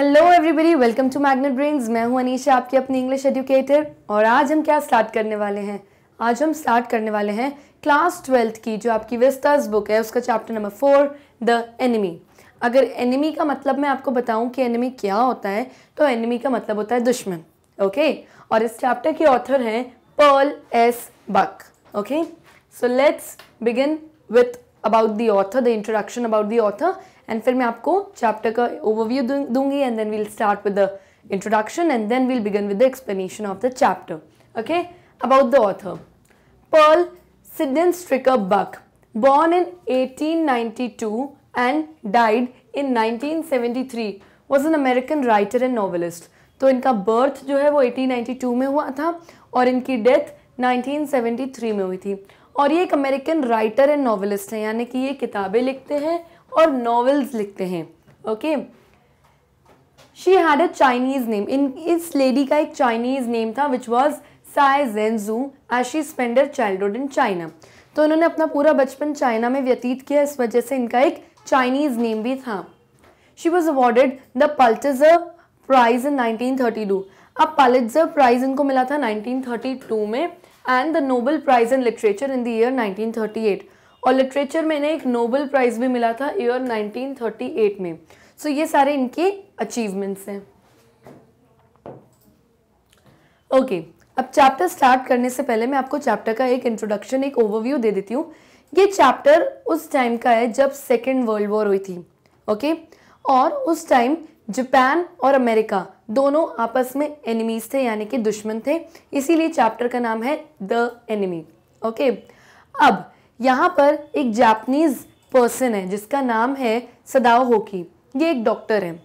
Hello everybody welcome to magnet brains मैं हूं अनीशा आपकी अपनी इंग्लिश एजुकेटर और आज हम क्या स्टार्ट करने वाले हैं आज हम स्टार्ट करने वाले हैं क्लास ट्वेल्थ की जो आपकी विस्तर्स बुक है उसका chapter number four the enemy अगर एनिमी का मतलब मैं आपको बताऊं कि एनिमी क्या होता है तो एनिमी का मतलब होता है दुश्मन ओके और इस चैप्टर के ऑथर हैं Pearl S Buck okay so let's begin with about the author the introduction about the author and फिर मैं आपको चैप्टर का ओवरव्यू दूंगी and then we'll start with the introduction and then we'll begin with the explanation of the chapter okay about the author Pearl Sydenstricker Buck born in 1892 and died in 1973 was an American writer and novelist तो इनका birth जो है वो 1892 में हुआ था और इनकी डेथ 1973 में हुई थी और ये एक अमेरिकन राइटर एंड नॉवलिस्ट हैं यानी कि ये किताबें लिखते हैं और नॉवेल्स लिखते हैं okay she had a Chinese name in इस लेडी का एक चाइनीज़ नेम था which was Sai Zhenzhu as she spent her childhood in China तो उन्होंने अपना पूरा बचपन चाइना में व्यतीत किया इस वजह से इनका एक चाइनीज़ नेम भी था she was awarded the Pulitzer prize in 1932 अब पालिटजर प्राइज इनको मिला था 1932 में and the Nobel prize in literature in the year 1938 और लिटरेचर में इन्हें एक नोबल प्राइज़ भी मिला था ईयर 1938 में सो so, ये सारे इनके अचीवमेंट्स हैं ओके okay, अब चैप्टर स्टार्ट करने से पहले मैं आपको चैप्टर का एक इंट्रोडक्शन एक ओवरव्यू दे देती हूँ ये चैप्टर उस टाइम का है जब सेकेंड वर्ल्ड वॉर हुई थी ओके okay? और उस टाइम जापान और अमेरिका दोनों आपस में एनिमीज थे यानी कि दुश्मन थे इसीलिए चैप्टर का नाम है द एनिमी ओके अब यहाँ पर एक जापनीज़ पर्सन है जिसका नाम है सदाओ होकी ये एक डॉक्टर है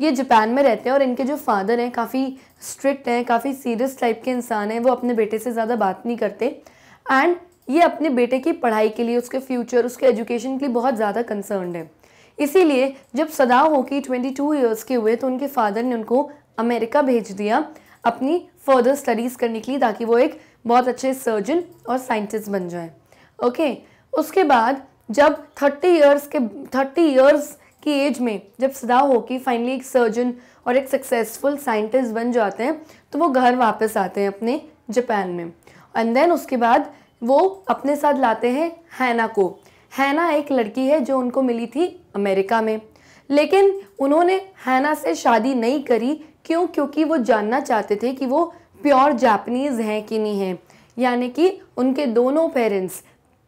ये जापान में रहते हैं और इनके जो फादर हैं काफ़ी स्ट्रिक्ट हैं काफ़ी सीरियस टाइप के इंसान हैं वो अपने बेटे से ज़्यादा बात नहीं करते एंड ये अपने बेटे की पढ़ाई के लिए उसके फ्यूचर उसके एजुकेशन के लिए बहुत ज़्यादा कंसर्नड है इसीलिए जब Sadao Hoki twenty two years के हुए तो उनके फादर ने उनको अमेरिका भेज दिया अपनी फर्दर स्टडीज़ करने के लिए ताकि वो एक बहुत अच्छे सर्जन और साइंटिस्ट बन जाएं ओके उसके बाद जब थर्टी ईयर्स के थर्टी ईयर्स की एज में जब सदा हो कि फाइनली एक सर्जन और एक सक्सेसफुल साइंटिस्ट बन जाते हैं तो वो घर वापस आते हैं अपने जापान में एंड देन उसके बाद वो अपने साथ लाते हैं हैना को हैना एक लड़की है जो उनको मिली थी अमेरिका में लेकिन उन्होंने हैना से शादी नहीं करी क्यों क्योंकि वो जानना चाहते थे कि वो प्योर जापनीज़ हैं कि नहीं हैं यानी कि उनके दोनों पेरेंट्स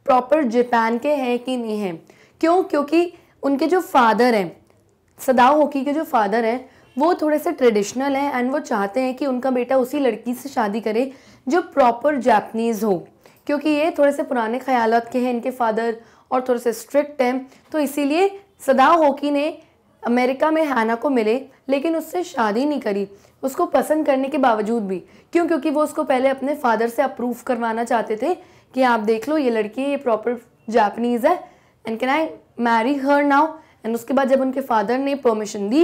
प्रॉपर जापान के हैं कि नहीं हैं क्यों क्योंकि उनके जो फादर हैं सदाओ होकी के जो फादर हैं वो थोड़े से ट्रेडिशनल हैं एंड वो चाहते हैं कि उनका बेटा उसी लड़की से शादी करे जो प्रॉपर जापनीज़ हो क्योंकि ये थोड़े से पुराने ख्याल के हैं इनके फादर और थोड़े से स्ट्रिक्ट हैं तो इसीलिए सदाओ होकी ने अमेरिका में हाना को मिले लेकिन उससे शादी नहीं करी उसको पसंद करने के बावजूद भी क्यों क्योंकि वो उसको पहले अपने फादर से अप्रूव करवाना चाहते थे कि आप देख लो ये लड़की ये प्रॉपर जापनीज़ है and can I marry her now and उसके बाद जब उनके फादर ने परमिशन दी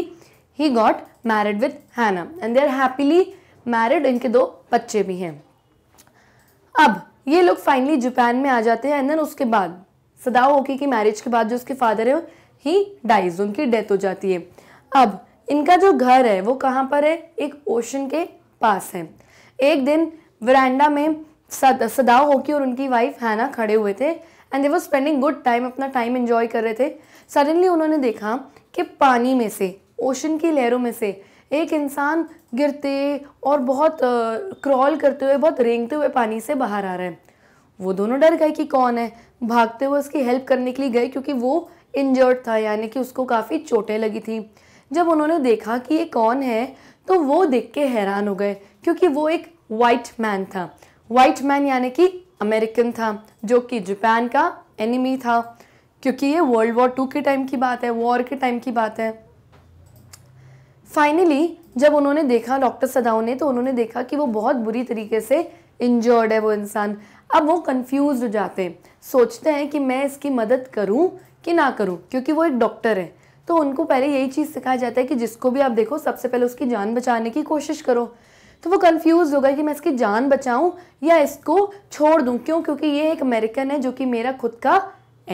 he got married with Hana and they are happily married इनके दो बच्चे भी हैं अब ये लोग फाइनली जापान में आ जाते हैं एंड देन उसके बाद सदाओ ओके की मैरिज के बाद जो उसके फादर है ही डाइज उनकी डेथ हो जाती है अब इनका जो घर है वो कहाँ पर है एक ओशन के पास है एक दिन वरांडा में सद, सदा होकी और उनकी वाइफ है ना खड़े हुए थे and they were spending good time अपना टाइम इन्जॉय कर रहे थे सडनली उन्होंने देखा कि पानी में से ओशन की लहरों में से एक इंसान गिरते और बहुत क्रॉल करते हुए बहुत रेंगते हुए पानी से बाहर आ रहा है वो दोनों डर गए कि कौन है भागते हुए उसकी हेल्प करने के लिए गए क्योंकि वो इंजर्ड था यानी कि उसको काफ़ी चोटें लगी थी जब उन्होंने देखा कि ये कौन है तो वो देख के हैरान हो गए क्योंकि वो एक वाइट मैन था वाइट मैन यानी कि अमेरिकन था जो कि जापान का एनिमी था क्योंकि ये वर्ल्ड वॉर टू के टाइम की बात है वॉर के टाइम की बात है फाइनली जब उन्होंने देखा डॉक्टर सदाओ ने तो उन्होंने देखा कि वो बहुत बुरी तरीके से इंजर्ड है वो इंसान अब वो कंफ्यूज हो जाते हैं सोचते हैं कि मैं इसकी मदद करूं कि ना करूं क्योंकि वो एक डॉक्टर है तो उनको पहले यही चीज़ सिखाया जाता है कि जिसको भी आप देखो सबसे पहले उसकी जान बचाने की कोशिश करो तो वो कंफ्यूज होगा कि मैं इसकी जान बचाऊं या इसको छोड़ दूं क्यों क्योंकि ये एक अमेरिकन है जो कि मेरा खुद का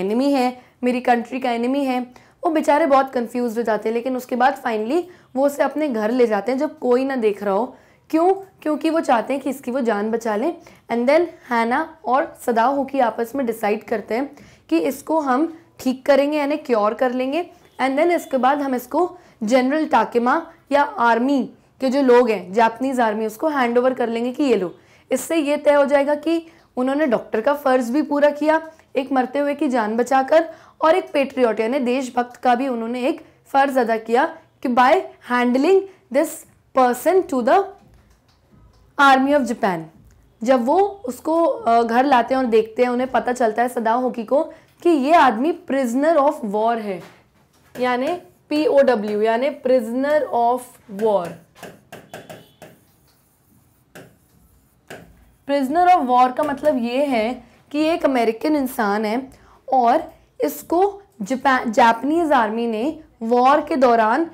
एनिमी है मेरी कंट्री का एनिमी है वो बेचारे बहुत कंफ्यूज हो जाते हैं लेकिन उसके बाद फाइनली वो उसे अपने घर ले जाते हैं जब कोई ना देख रहा हो क्यों क्योंकि वो चाहते हैं कि इसकी वो जान बचा लें एंड देन हैना और सदा हो कि आपस में डिसाइड करते हैं कि इसको हम ठीक करेंगे यानी क्योर कर लेंगे एंड देन इसके बाद हम इसको जनरल टाकेमा या आर्मी के जो लोग हैं जापनीज आर्मी उसको हैंड ओवर कर लेंगे कि ये लो इससे ये तय हो जाएगा कि उन्होंने डॉक्टर का फर्ज भी पूरा किया एक मरते हुए की जान बचाकर और एक पेट्रियट यानी देशभक्त का भी उन्होंने एक फर्ज अदा किया कि by handling this person to the army of Japan जब वो उसको घर लाते हैं और देखते हैं उन्हें पता चलता है सदा होकी को कि ये आदमी प्रिजनर ऑफ वॉर है यानी पी ओ डब्ल्यू यानी prisoner of war prisoner of war का मतलब ये है कि एक अमेरिकन इंसान है और इसको जापानीज आर्मी ने वॉर के दौरान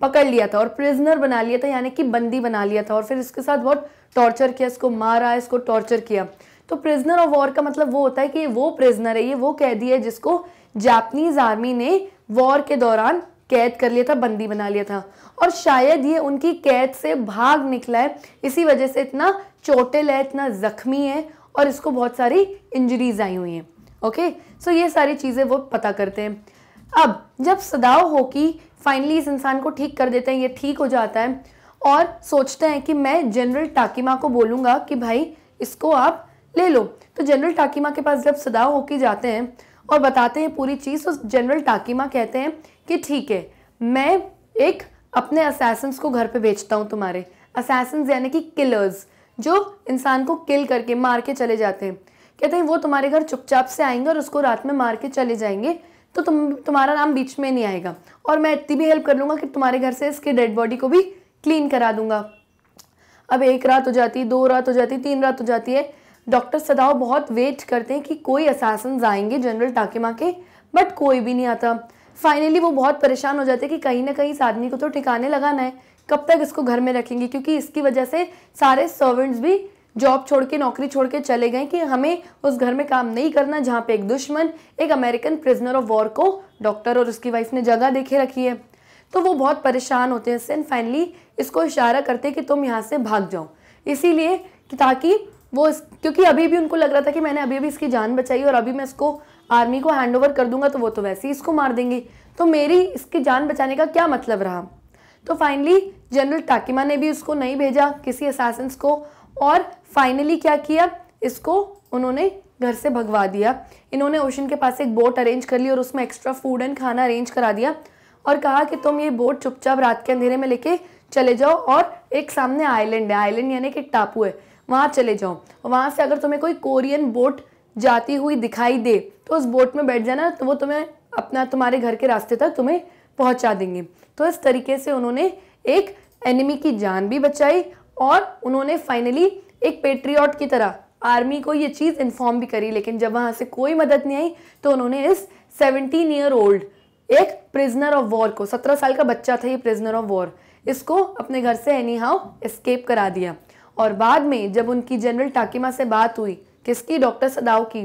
पकड़ लिया था और प्रिजनर बना लिया था यानी कि बंदी बना लिया था और फिर इसके साथ बहुत टॉर्चर किया इसको मारा इसको टॉर्चर किया तो प्रिजनर ऑफ वॉर का मतलब वो होता है कि वो प्रिजनर है ये वो कैदी है जिसको जापानीज आर्मी ने वॉर के दौरान कैद कर लिया था बंदी बना लिया था और शायद ये उनकी कैद से भाग निकला है इसी वजह से इतना चोटिल है इतना ज़ख्मी है और इसको बहुत सारी इंजरीज आई हुई हैं ओके सो ये सारी चीज़ें वो पता करते हैं अब जब सदाव हो कि फाइनली इस इंसान को ठीक कर देते हैं ये ठीक हो जाता है और सोचते हैं कि मैं जनरल टाकिमा को बोलूँगा कि भाई इसको आप ले लो तो जनरल टाकिमा के पास जब सदाव होके जाते हैं और बताते हैं पूरी चीज़ तो जनरल टाकिमा कहते हैं कि ठीक है मैं एक अपने असैसन्स को घर पे भेजता हूँ तुम्हारे असैसन्स यानी कि किलर्स जो इंसान को किल करके मार के चले जाते हैं कहते हैं वो तुम्हारे घर चुपचाप से आएंगे और उसको रात में मार के चले जाएंगे तो तुम तुम्हारा नाम बीच में नहीं आएगा और मैं इतनी भी हेल्प कर लूंगा कि तुम्हारे घर से इसके डेड बॉडी को भी क्लीन करा दूंगा अब एक रात हो जाती दो रात हो जाती तीन रात हो जाती है डॉक्टर सदाओ बहुत वेट करते हैं कि कोई असासन आएंगे जनरल टाकेमा के बट कोई भी नहीं आता फाइनली वो बहुत परेशान हो जाते हैं कि कहीं ना कहीं इस आदमी को तो ठिकाने लगाना है कब तक इसको घर में रखेंगे क्योंकि इसकी वजह से सारे सर्वेंट्स भी जॉब छोड़ के नौकरी छोड़ के चले गए कि हमें उस घर में काम नहीं करना जहाँ पे एक दुश्मन एक अमेरिकन प्रिजनर ऑफ वॉर को डॉक्टर और उसकी वाइफ ने जगह देखे रखी है तो वो बहुत परेशान होते हैं इससे एंड फाइनली इसको इशारा करते हैं कि तुम यहाँ से भाग जाओ इसीलिए कि ताकि वो इस क्योंकि अभी भी उनको लग रहा था कि मैंने अभी अभी इसकी जान बचाई और अभी मैं इसको आर्मी को हैंड ओवर कर दूंगा तो वो तो वैसे ही इसको मार देंगे तो मेरी इसकी जान बचाने का क्या मतलब रहा तो फाइनली जनरल टाकिमा ने भी उसको नहीं भेजा किसी असासन को और फाइनली क्या किया इसको उन्होंने घर से भगवा दिया इन्होंने ओशन के पास एक बोट अरेंज कर ली और उसमें एक्स्ट्रा फूड एंड खाना अरेंज करा दिया और कहा कि तुम ये बोट चुपचाप रात के अंधेरे में लेके चले जाओ और एक सामने आइलैंड है आइलैंड यानी कि टापू है वहाँ चले जाओ वहाँ से अगर तुम्हें कोई कोरियन बोट जाती हुई दिखाई दे तो उस बोट में बैठ जाना तो वो तुम्हें अपना तुम्हारे घर के रास्ते तक तुम्हें पहुँचा देंगे तो इस तरीके से उन्होंने एक एनिमी की जान भी बचाई और उन्होंने फाइनली एक पेट्रियाट की तरह आर्मी को ये चीज़ इन्फॉर्म भी करी लेकिन जब वहाँ से कोई मदद नहीं आई तो उन्होंने इस सेवनटीन ईयर ओल्ड एक प्रिजनर ऑफ वॉर को सत्रह साल का बच्चा था ये प्रिजनर ऑफ वॉर इसको अपने घर से एनी हाउ एस्केप करा दिया और बाद में जब उनकी जनरल टाकिमा से बात हुई किसकी डॉक्टर सदाव की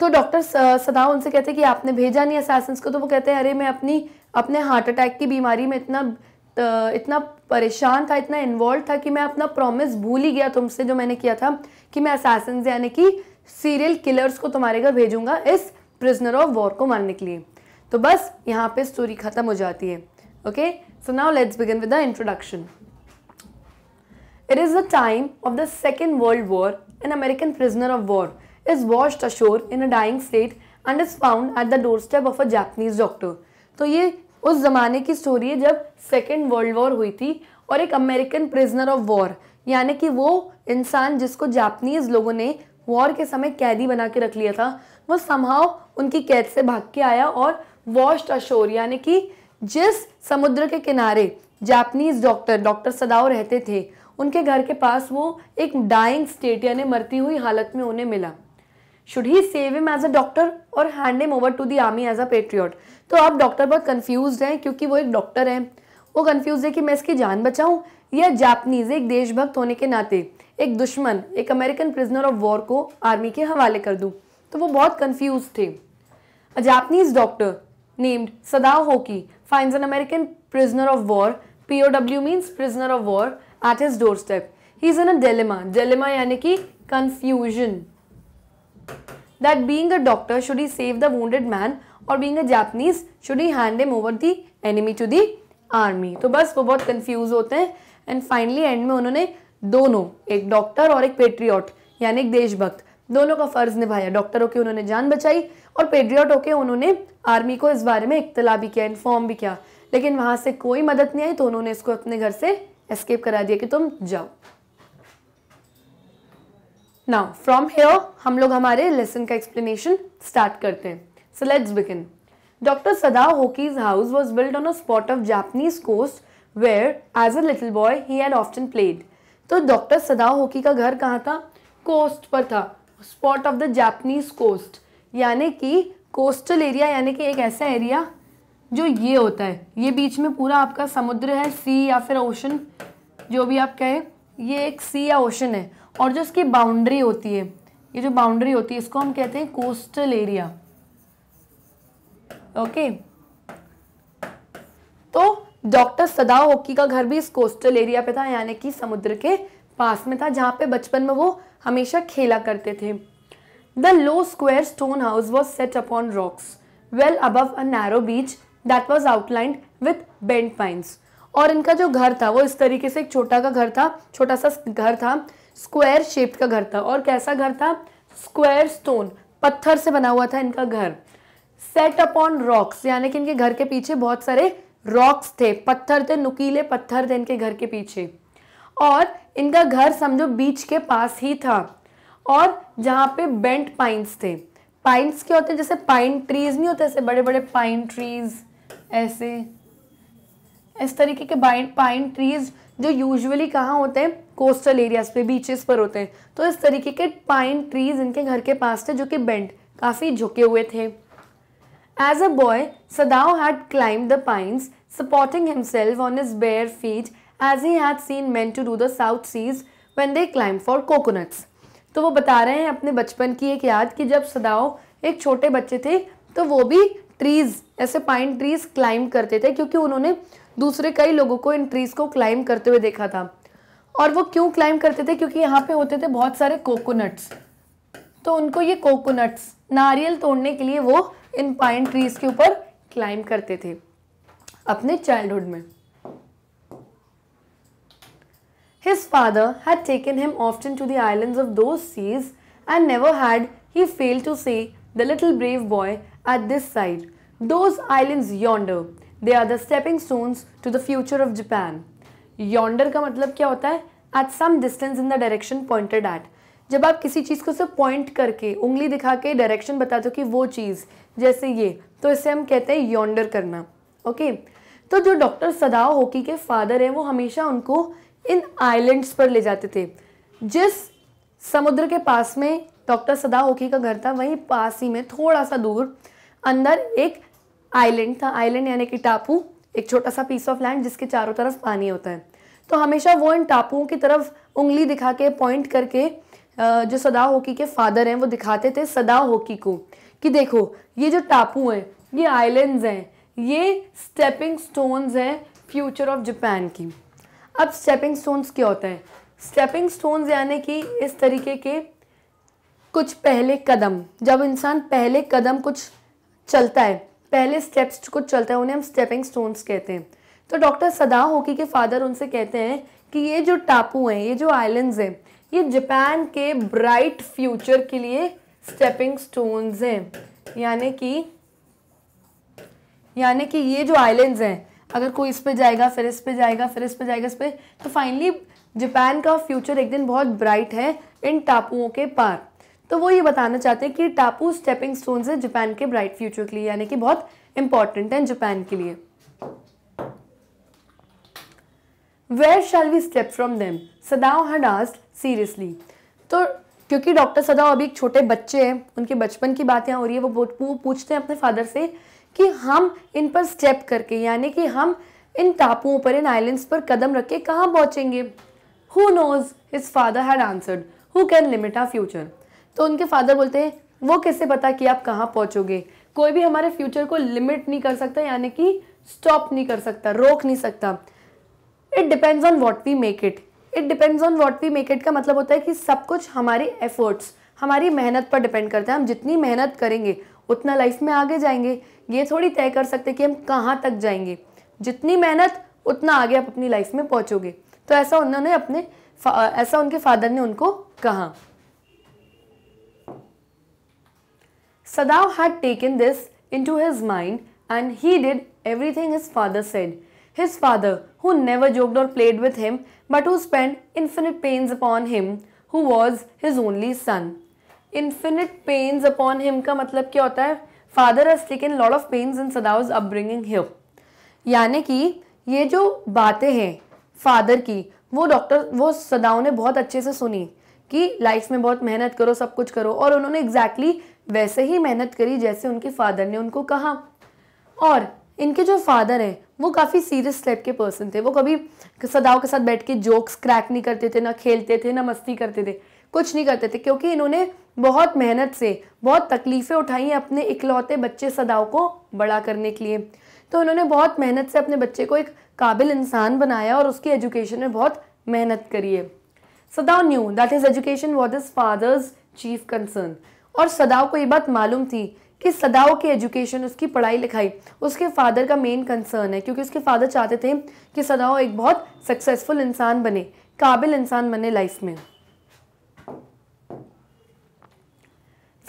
तो डॉक्टर सदाव उनसे कहते कि आपने भेजा नहीं असासन को तो वो कहते हैं अरे मैं अपनी अपने हार्ट अटैक की बीमारी में इतना इतना परेशान था इतना इन्वॉल्व था कि मैं अपना प्रॉमिस भूल ही गया तुमसे जो मैंने किया था कि मैं असासन यानी कि सीरियल किलर्स को तुम्हारे घर भेजूंगा इस प्रिजनर ऑफ वॉर को मारने के लिए तो बस यहाँ पे स्टोरी ख़त्म हो जाती है okay so now let's begin with the introduction it is the time of the second world war an American prisoner of war is washed ashore in a dying state and is found at the door step of a Japanese doctor तो ये उस ज़माने की story है जब second world war हुई थी और एक अमेरिकन प्रिजनर ऑफ वॉर यानी कि वो इंसान जिसको जापनीज़ लोगों ने वॉर के समय कैदी बना के रख लिया था वो समहाव उनकी कैद से भाग के आया और वॉश्ड अशोर यानी कि जिस समुद्र के किनारे जापनीज़ डॉक्टर डॉक्टर सदाओ रहते थे उनके घर के पास वो एक डाइंग स्टेट यानी मरती हुई हालत में उन्हें मिला should he save him as a doctor और hand him over to the army as a patriot तो अब डॉक्टर बहुत कन्फ्यूज हैं क्योंकि वो एक डॉक्टर है वो कन्फ्यूज है कि मैं इसकी जान बचाऊँ या जापनीज एक देशभक्त होने के नाते एक दुश्मन एक अमेरिकन प्रिजनर ऑफ वॉर को आर्मी के हवाले कर दूँ तो वो बहुत कन्फ्यूज थे Japanese doctor named Sadao Hoki find an American prisoner of war P O W means prisoner of war at his doorstep he is in a dilemma dilemma यानी कि confusion that being a doctor should he save the wounded man और being Japanese should he hand him over the enemy to the army तो बस वो बहुत confuse होते हैं and finally and में उन्होंने दोनों एक डॉक्टर और एक पेट्रियॉट यानी एक देशभक्त दोनों का फ़र्ज़ निभाया डॉक्टर होके उन्होंने जान बचाई और पेट्रियट होके उन्होंने आर्मी को इस बारे में इतला भी किया इन्फॉर्म भी किया लेकिन वहां से कोई मदद नहीं आई तो उन्होंने इसको अपने घर से एस्केप करा दिया कि तुम जाओ नाउ फ्रॉम हेयर हम लोग हमारे लेसन का एक्सप्लेनेशन स्टार्ट करते हैं So let's begin. Dr. Sadao Hoki's house was built on a spot of Japanese coast where, as a little boy, he had often played. तो डॉक्टर सदाओ होकी का घर कहाँ था कोस्ट पर था spot of the Japanese coast यानी कि coastal area यानी कि एक ऐसा एरिया जो ये होता है ये बीच में पूरा आपका समुद्र है सी या फिर ओशन जो भी आप कहें ये एक सी या ओशन है और जो इसकी बाउंड्री होती है ये जो बाउंड्री होती है इसको हम कहते हैं कोस्टल एरिया ओके तो डॉक्टर सदा ओकी का घर भी इस कोस्टल एरिया पे था यानी कि समुद्र के पास में था जहाँ पे बचपन में वो हमेशा खेला करते थे the low square stone house was set upon rocks well above a narrow beach that was outlined with bent pines और इनका जो घर था वो इस तरीके से एक छोटा का घर था छोटा सा घर था स्क्वायर शेप का घर था और कैसा घर था स्क्वायर स्टोन पत्थर से बना हुआ था इनका घर सेट अपॉन रॉक्स यानी कि इनके घर के पीछे बहुत सारे रॉक्स थे पत्थर थे नुकीले पत्थर थे इनके घर के पीछे और इनका घर समझो बीच के पास ही था और जहाँ पे बेंट पाइंस थे पाइंस क्या होते हैं जैसे पाइन ट्रीज नहीं होते ऐसे बड़े बड़े पाइन ट्रीज ऐसे इस तरीके के बाइन पाइन ट्रीज जो यूजुअली कहाँ होते हैं कोस्टल एरियाज पे बीचेस पर होते हैं तो इस तरीके के पाइन ट्रीज इनके घर के पास थे जो कि बेंट काफ़ी झुके हुए थे As a boy, Sadao had climbed the pines, supporting himself on his bare feet as he had seen men to do the South Seas when they climb for coconuts. तो वो बता रहे हैं अपने बचपन की एक याद कि जब सदाओ एक छोटे बच्चे थे तो वो भी ट्रीज़ ऐसे पाइन ट्रीज़ क्लाइंब करते थे क्योंकि उन्होंने दूसरे कई लोगों को इन ट्रीज़ को क्लाइंब करते हुए देखा था और वो क्यों क्लाइंब करते थे क्योंकि यहाँ पे होते थे बहुत सारे कोकोनट्स तो उनको ये कोकोनट्स नारियल तोड़ने के लिए वो इन पाइन ट्रीज के ऊपर क्लाइम करते थे अपने चाइल्डहुड में his father had taken him often to the islands of those seas and never had he fail to say the little brave boy at this side those islands yonder they are the stepping stones to the future of Japan yonder का मतलब क्या होता है at some distance in the direction pointed at जब आप किसी चीज़ को सिर्फ पॉइंट करके उंगली दिखा के डायरेक्शन बताते हो कि वो चीज़ जैसे ये तो इसे हम कहते हैं योंडर करना ओके तो जो डॉक्टर सदाव होकी के फादर हैं वो हमेशा उनको इन आइलैंड्स पर ले जाते थे जिस समुद्र के पास में डॉक्टर सदा होकी का घर था वहीं पास ही में थोड़ा सा दूर अंदर एक आइलैंड था आइलैंड यानी कि टापू एक छोटा सा पीस ऑफ लैंड जिसके चारों तरफ पानी होता है तो हमेशा वो इन टापुओं की तरफ उंगली दिखा के पॉइंट करके जो सदा होकी के फादर हैं वो दिखाते थे सदा होकी को कि देखो ये जो टापू हैं ये आइलैंड्स हैं ये स्टेपिंग स्टोन्स हैं फ्यूचर ऑफ जापान की अब स्टेपिंग स्टोन्स क्या होते हैं स्टेपिंग स्टोन्स यानी कि इस तरीके के कुछ पहले कदम जब इंसान पहले कदम कुछ चलता है पहले स्टेप्स कुछ चलता है उन्हें हम स्टेपिंग स्टोन्स कहते हैं तो डॉक्टर सदा होकी के फादर उनसे कहते हैं कि ये जो टापू हैं ये जो आइलैंड्स हैं ये जापान के ब्राइट फ्यूचर के लिए स्टेपिंग स्टोन्स हैं यानी कि यानी कि ये जो आइलैंड्स हैं अगर कोई इस पे जाएगा फिर इस पे जाएगा फिर इस पे जाएगा इस पे तो फाइनली जापान का फ्यूचर एक दिन बहुत ब्राइट है इन टापुओं के पार तो वो ये बताना चाहते हैं कि टापू स्टेपिंग स्टोन्स हैं जापान के ब्राइट फ्यूचर के लिए यानी कि बहुत इंपॉर्टेंट हैं जापान के लिए where shall we step from them Sadao had asked seriously तो क्योंकि डॉक्टर सदा अभी एक छोटे बच्चे हैं उनके बचपन की बातें हो रही है वो पूछते हैं अपने फादर से कि हम इन पर स्टेप करके यानी कि हम इन टापुओं पर इन आइलैंड्स पर कदम रख के कहाँ पहुँचेंगे who knows his father had answered who can limit our future तो उनके फादर बोलते हैं वो कैसे पता कि आप कहाँ पहुँचोगे कोई भी हमारे फ्यूचर को लिमिट नहीं कर सकता यानी कि स्टॉप नहीं कर सकता रोक नहीं सकता it depends on what we make it it depends on what we make it का मतलब होता है कि सब कुछ हमारे एफर्ट्स हमारी मेहनत पर डिपेंड करता है हम जितनी मेहनत करेंगे उतना लाइफ में आगे जाएंगे ये थोड़ी तय कर सकते कि हम कहाँ तक जाएंगे जितनी मेहनत उतना आगे आप अपनी लाइफ में पहुँचोगे तो ऐसा उन्होंने अपने ऐसा उनके फादर ने उनको कहा Sadao had taken this into his mind and he did everything his father said his father who never joked और played with him but who spent infinite pains upon him, who was his only son. Infinite pains upon him का मतलब क्या होता है father has taken lot of pains in Sadao's upbringing him यानी कि ये जो बातें हैं फादर की वो डॉक्टर वो सदाओं ने बहुत अच्छे से सुनी कि लाइफ में बहुत मेहनत करो सब कुछ करो और उन्होंने एग्जैक्टली exactly वैसे ही मेहनत करी जैसे उनके फादर ने उनको कहा और इनके जो फादर हैं वो काफ़ी सीरियस टाइप के पर्सन थे वो कभी सदाओं के साथ बैठ के जोक्स क्रैक नहीं करते थे ना खेलते थे ना मस्ती करते थे कुछ नहीं करते थे क्योंकि इन्होंने बहुत मेहनत से बहुत तकलीफ़ें उठाई हैं अपने इकलौते बच्चे सदाओं को बड़ा करने के लिए तो उन्होंने बहुत मेहनत से अपने बच्चे को एक काबिल इंसान बनाया और उसकी एजुकेशन में बहुत मेहनत करी है Sadao knew that is education what is father's chief concern और सदाओ को ये बात मालूम थी कि सदाओ की एजुकेशन उसकी पढ़ाई लिखाई उसके फादर का मेन कंसर्न है क्योंकि उसके फादर चाहते थे कि सदाओ एक बहुत सक्सेसफुल इंसान बने काबिल इंसान बने लाइफ में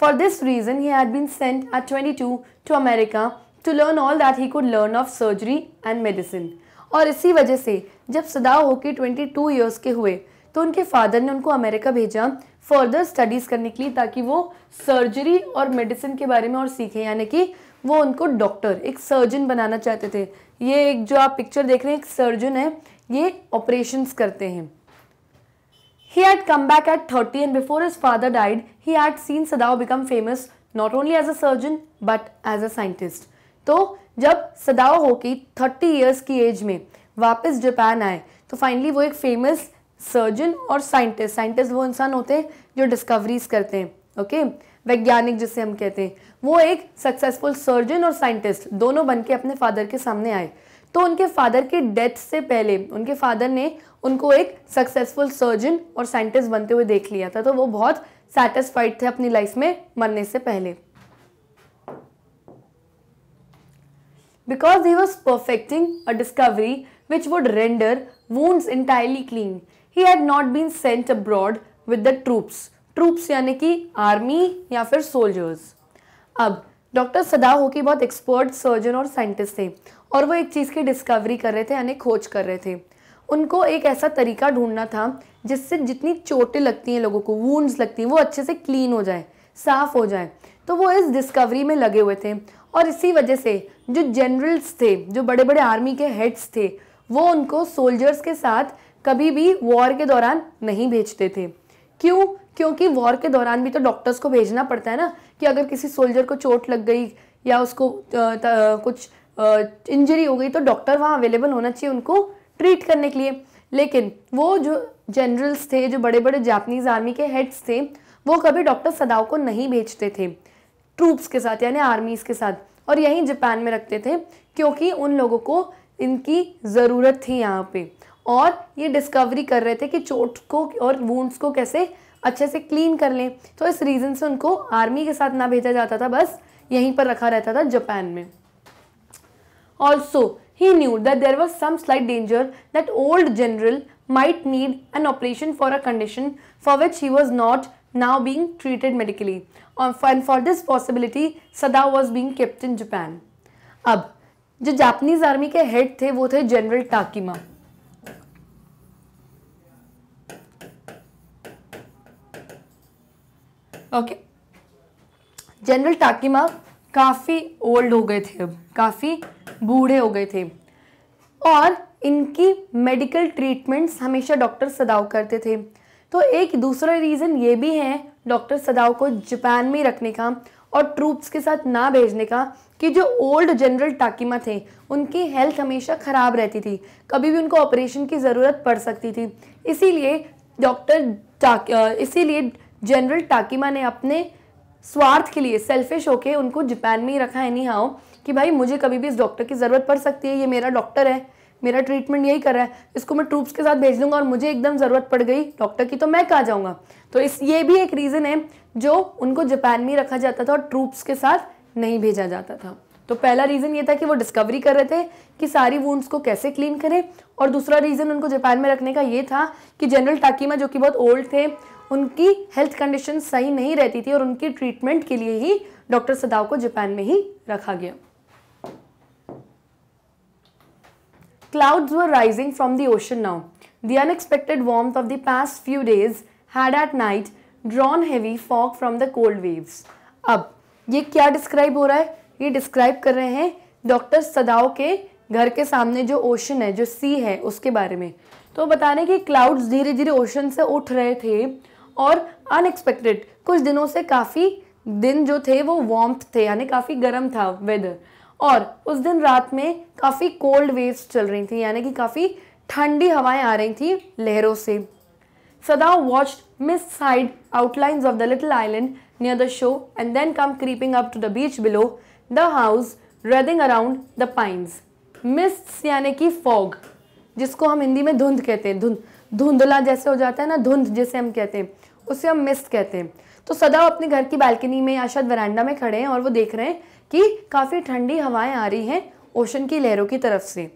For this reason, he had been sent at 22 to America to learn all that he could learn of surgery and medicine और इसी वजह से जब सदाओ होके 22 इयर्स के हुए तो उनके फादर ने उनको अमेरिका भेजा फर्दर स्टडीज़ करने के लिए ताकि वो सर्जरी और मेडिसिन के बारे में और सीखें यानी कि वो उनको डॉक्टर एक सर्जन बनाना चाहते थे ये एक जो आप पिक्चर देख रहे हैं एक सर्जन है ये ऑपरेशंस करते हैं he had come back at thirty and before his father died he had seen Sadao become famous not only as a surgeon but as a scientist तो जब सदाओ कि थर्टी ईयर्स की एज में वापस जापान आए तो फाइनली वो एक फेमस सर्जन और साइंटिस्ट साइंटिस्ट वो इंसान होते हैं जो डिस्कवरीज करते हैं ओके वैज्ञानिक जिसे हम कहते हैं वो एक सक्सेसफुल सर्जन और साइंटिस्ट दोनों बन के अपने फादर के सामने आए तो उनके फादर की डेथ से पहले उनके फादर ने उनको एक सक्सेसफुल सर्जन और साइंटिस्ट बनते हुए देख लिया था तो वो बहुत सेटिस्फाइड थे अपनी लाइफ में मरने से पहले because he was perfecting a discovery which would render wounds entirely clean he had not been sent abroad with the troops troops यानी कि आर्मी या फिर सोल्जर्स अब डॉक्टर सदा हो की बहुत एक्सपर्ट सर्जन और साइंटिस्ट थे और वो एक चीज़ की डिस्कवरी कर रहे थे यानी खोज कर रहे थे उनको एक ऐसा तरीका ढूंढना था जिससे जितनी चोटें लगती हैं लोगों को वूंड्स लगती हैं वो अच्छे से क्लीन हो जाए साफ हो जाए तो वो इस डिस्कवरी में लगे हुए थे और इसी वजह से जो जनरल्स थे जो बड़े बड़े आर्मी के हेड्स थे वो उनको सोल्जर्स के साथ कभी भी वॉर के दौरान नहीं भेजते थे क्यों क्योंकि वॉर के दौरान भी तो डॉक्टर्स को भेजना पड़ता है ना कि अगर किसी सोल्जर को चोट लग गई या उसको त, ता, कुछ इंजरी हो गई तो डॉक्टर वहाँ अवेलेबल होना चाहिए उनको ट्रीट करने के लिए लेकिन वो जो जनरल्स थे जो बड़े बड़े जापनीज आर्मी के हेड्स थे वो कभी डॉक्टर सदाव को नहीं भेजते थे ट्रूप्स के साथ यानी आर्मीज़ के साथ और यहीं जापान में रखते थे क्योंकि उन लोगों को इनकी ज़रूरत थी यहाँ पे और ये डिस्कवरी कर रहे थे कि चोट को और वूंड्स को कैसे अच्छे से क्लीन कर लें तो इस रीज़न से उनको आर्मी के साथ ना भेजा जाता था बस यहीं पर रखा रहता था जापान में also he knew that there was some slight danger that old general might need an operation for a condition for which he was not now being treated medically And for this possibility, Sada was being kept in Japan अब जो Japanese army के head थे वो थे general Takima okay general Takima काफ़ी old हो गए थे अब काफ़ी बूढ़े हो गए थे और इनकी मेडिकल ट्रीटमेंट्स हमेशा डॉक्टर सदाव करते थे तो एक दूसरा रीज़न ये भी है डॉक्टर सदाव को जापान में रखने का और ट्रूप्स के साथ ना भेजने का कि जो ओल्ड जनरल टाकिमा थे उनकी हेल्थ हमेशा ख़राब रहती थी कभी भी उनको ऑपरेशन की ज़रूरत पड़ सकती थी इसीलिए डॉक्टर इसीलिए जनरल टाकिमा ने अपने स्वार्थ के लिए सेल्फिश होके उनको जापान में ही रखा है हाउ कि भाई मुझे कभी भी इस डॉक्टर की ज़रूरत पड़ सकती है ये मेरा डॉक्टर है मेरा ट्रीटमेंट यही कर रहा है इसको मैं ट्रूप्स के साथ भेज दूंगा और मुझे एकदम ज़रूरत पड़ गई डॉक्टर की तो मैं कहा जाऊँगा तो इस ये भी एक रीज़न है जो उनको जापान में रखा जाता था और ट्रूप्स के साथ नहीं भेजा जाता था तो पहला रीज़न ये था कि वो डिस्कवरी कर रहे थे कि सारी वूंड्स को कैसे क्लीन करें और दूसरा रीज़न उनको जापान में रखने का ये था कि जनरल टाकीमा जो कि बहुत ओल्ड थे उनकी हेल्थ कंडीशन सही नहीं रहती थी और उनकी ट्रीटमेंट के लिए ही डॉक्टर सदाव को जापान में ही रखा गया clouds were rising from the ocean now the unexpected warmth of the past few days had at night drawn heavy fog from the cold waves अब ये क्या डिस्क्राइब हो रहा है ये डिस्क्राइब कर रहे हैं डॉक्टर सदाव के घर के सामने जो ओशन है जो सी है उसके बारे में तो बताने कि क्लाउड्स धीरे धीरे ओशन से उठ रहे थे और अनएक्सपेक्टेड कुछ दिनों से काफ़ी दिन जो थे वो वार्म थे यानी काफ़ी गर्म था वेदर और उस दिन रात में काफ़ी कोल्ड वेव्स चल रही थी यानी कि काफ़ी ठंडी हवाएं आ रही थी लहरों से Sadao watch mist hide outlines of the little island near the shore and then come creeping up to the beach below the house wreathing around the pines mist यानी कि फॉग जिसको हम हिंदी में धुंध कहते हैं धुंध धुंधला जैसे हो जाता है ना धुंध जैसे हम कहते हैं उसे हम मिस्ट कहते हैं तो सदा अपने घर की बालकनी में या शायद वरांडा में खड़े हैं और वो देख रहे हैं कि काफ़ी ठंडी हवाएं आ रही हैं ओशन की लहरों की तरफ से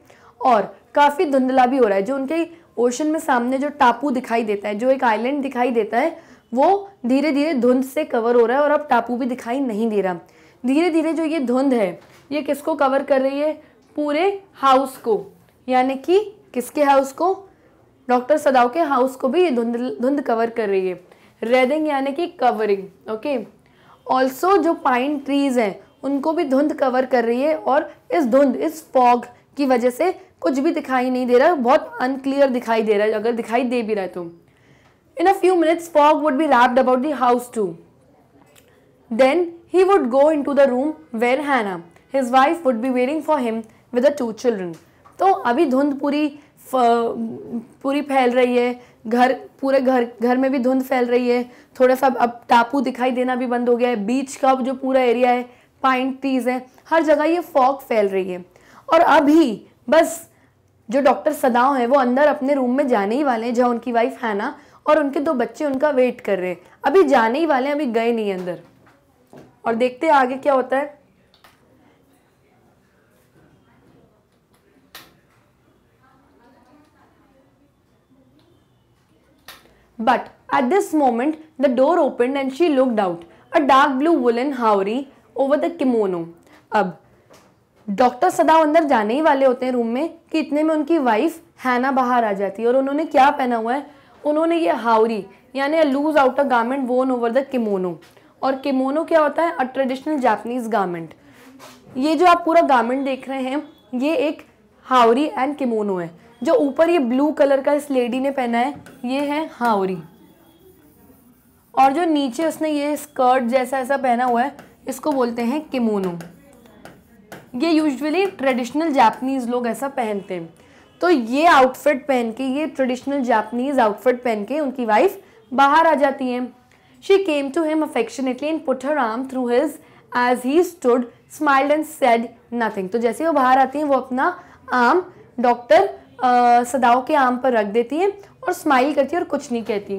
और काफ़ी धुंधला भी हो रहा है जो उनके ओशन में सामने जो टापू दिखाई देता है जो एक आइलैंड दिखाई देता है वो धीरे धीरे धुंध से कवर हो रहा है और अब टापू भी दिखाई नहीं दे रहा धीरे धीरे जो ये धुंध है ये किसको कवर कर रही है पूरे हाउस को यानी कि किसके हाउस को डॉक्टर सदाव के हाउस को भी ये धुंध धुंध कवर कर रही है रेदिंग यानी कि कवरिंग ओके ऑल्सो जो पाइन ट्रीज हैं उनको भी धुंध कवर कर रही है और इस धुंध इस फॉग की वजह से कुछ भी दिखाई नहीं दे रहा बहुत अनक्लियर दिखाई दे रहा है अगर दिखाई दे भी रहा है तो in a few minutes fog would be wrapped about the house too then he would go in to the room where Hana his wife would be waiting for him with the two children तो अभी धुंध पूरी पूरी फैल रही है घर पूरे घर घर में भी धुंध फैल रही है थोड़ा सा अब टापू दिखाई देना भी बंद हो गया है बीच का जो पूरा एरिया है पाइन ट्रीज है हर जगह ये फॉग फैल रही है और अभी बस जो डॉक्टर सदाओ हैं वो अंदर अपने रूम में जाने ही वाले हैं जहाँ उनकी वाइफ है ना और उनके दो बच्चे उनका वेट कर रहे हैं अभी जाने ही वाले हैं अभी गए नहीं अंदर और देखते हैं आगे क्या होता है But at this moment, the door opened and she looked out. A dark blue woolen howry over the kimono. अब डॉक्टर सदा अंदर जाने ही वाले होते हैं रूम में कि इतने में उनकी वाइफ हैना बाहर आ जाती है और उन्होंने क्या पहना हुआ है उन्होंने ये हावरी यानी loose outer garment worn over the kimono और किमोनो क्या होता है अ ट्रेडिशनल जापनीज गारमेंट ये जो आप पूरा गारमेंट देख रहे हैं ये एक हावरी एंड किमोनो है जो ऊपर ये ब्लू कलर का इस लेडी ने पहना है ये है हावरी और जो नीचे उसने ये स्कर्ट जैसा ऐसा पहना हुआ है इसको बोलते हैं किमोनो ये यूजुअली ट्रेडिशनल जापनीज़ लोग ऐसा पहनते हैं तो ये आउटफिट पहन के ये ट्रेडिशनल जापनीज़ आउटफिट पहन के उनकी वाइफ बाहर आ जाती है she came to him affectionately and put her arm through his as he stood smiled and said nothing तो जैसे वो बाहर आती हैं वो अपना आर्म डॉक्टर सदाओ के आम पर रख देती है और स्माइल करती है और कुछ नहीं कहती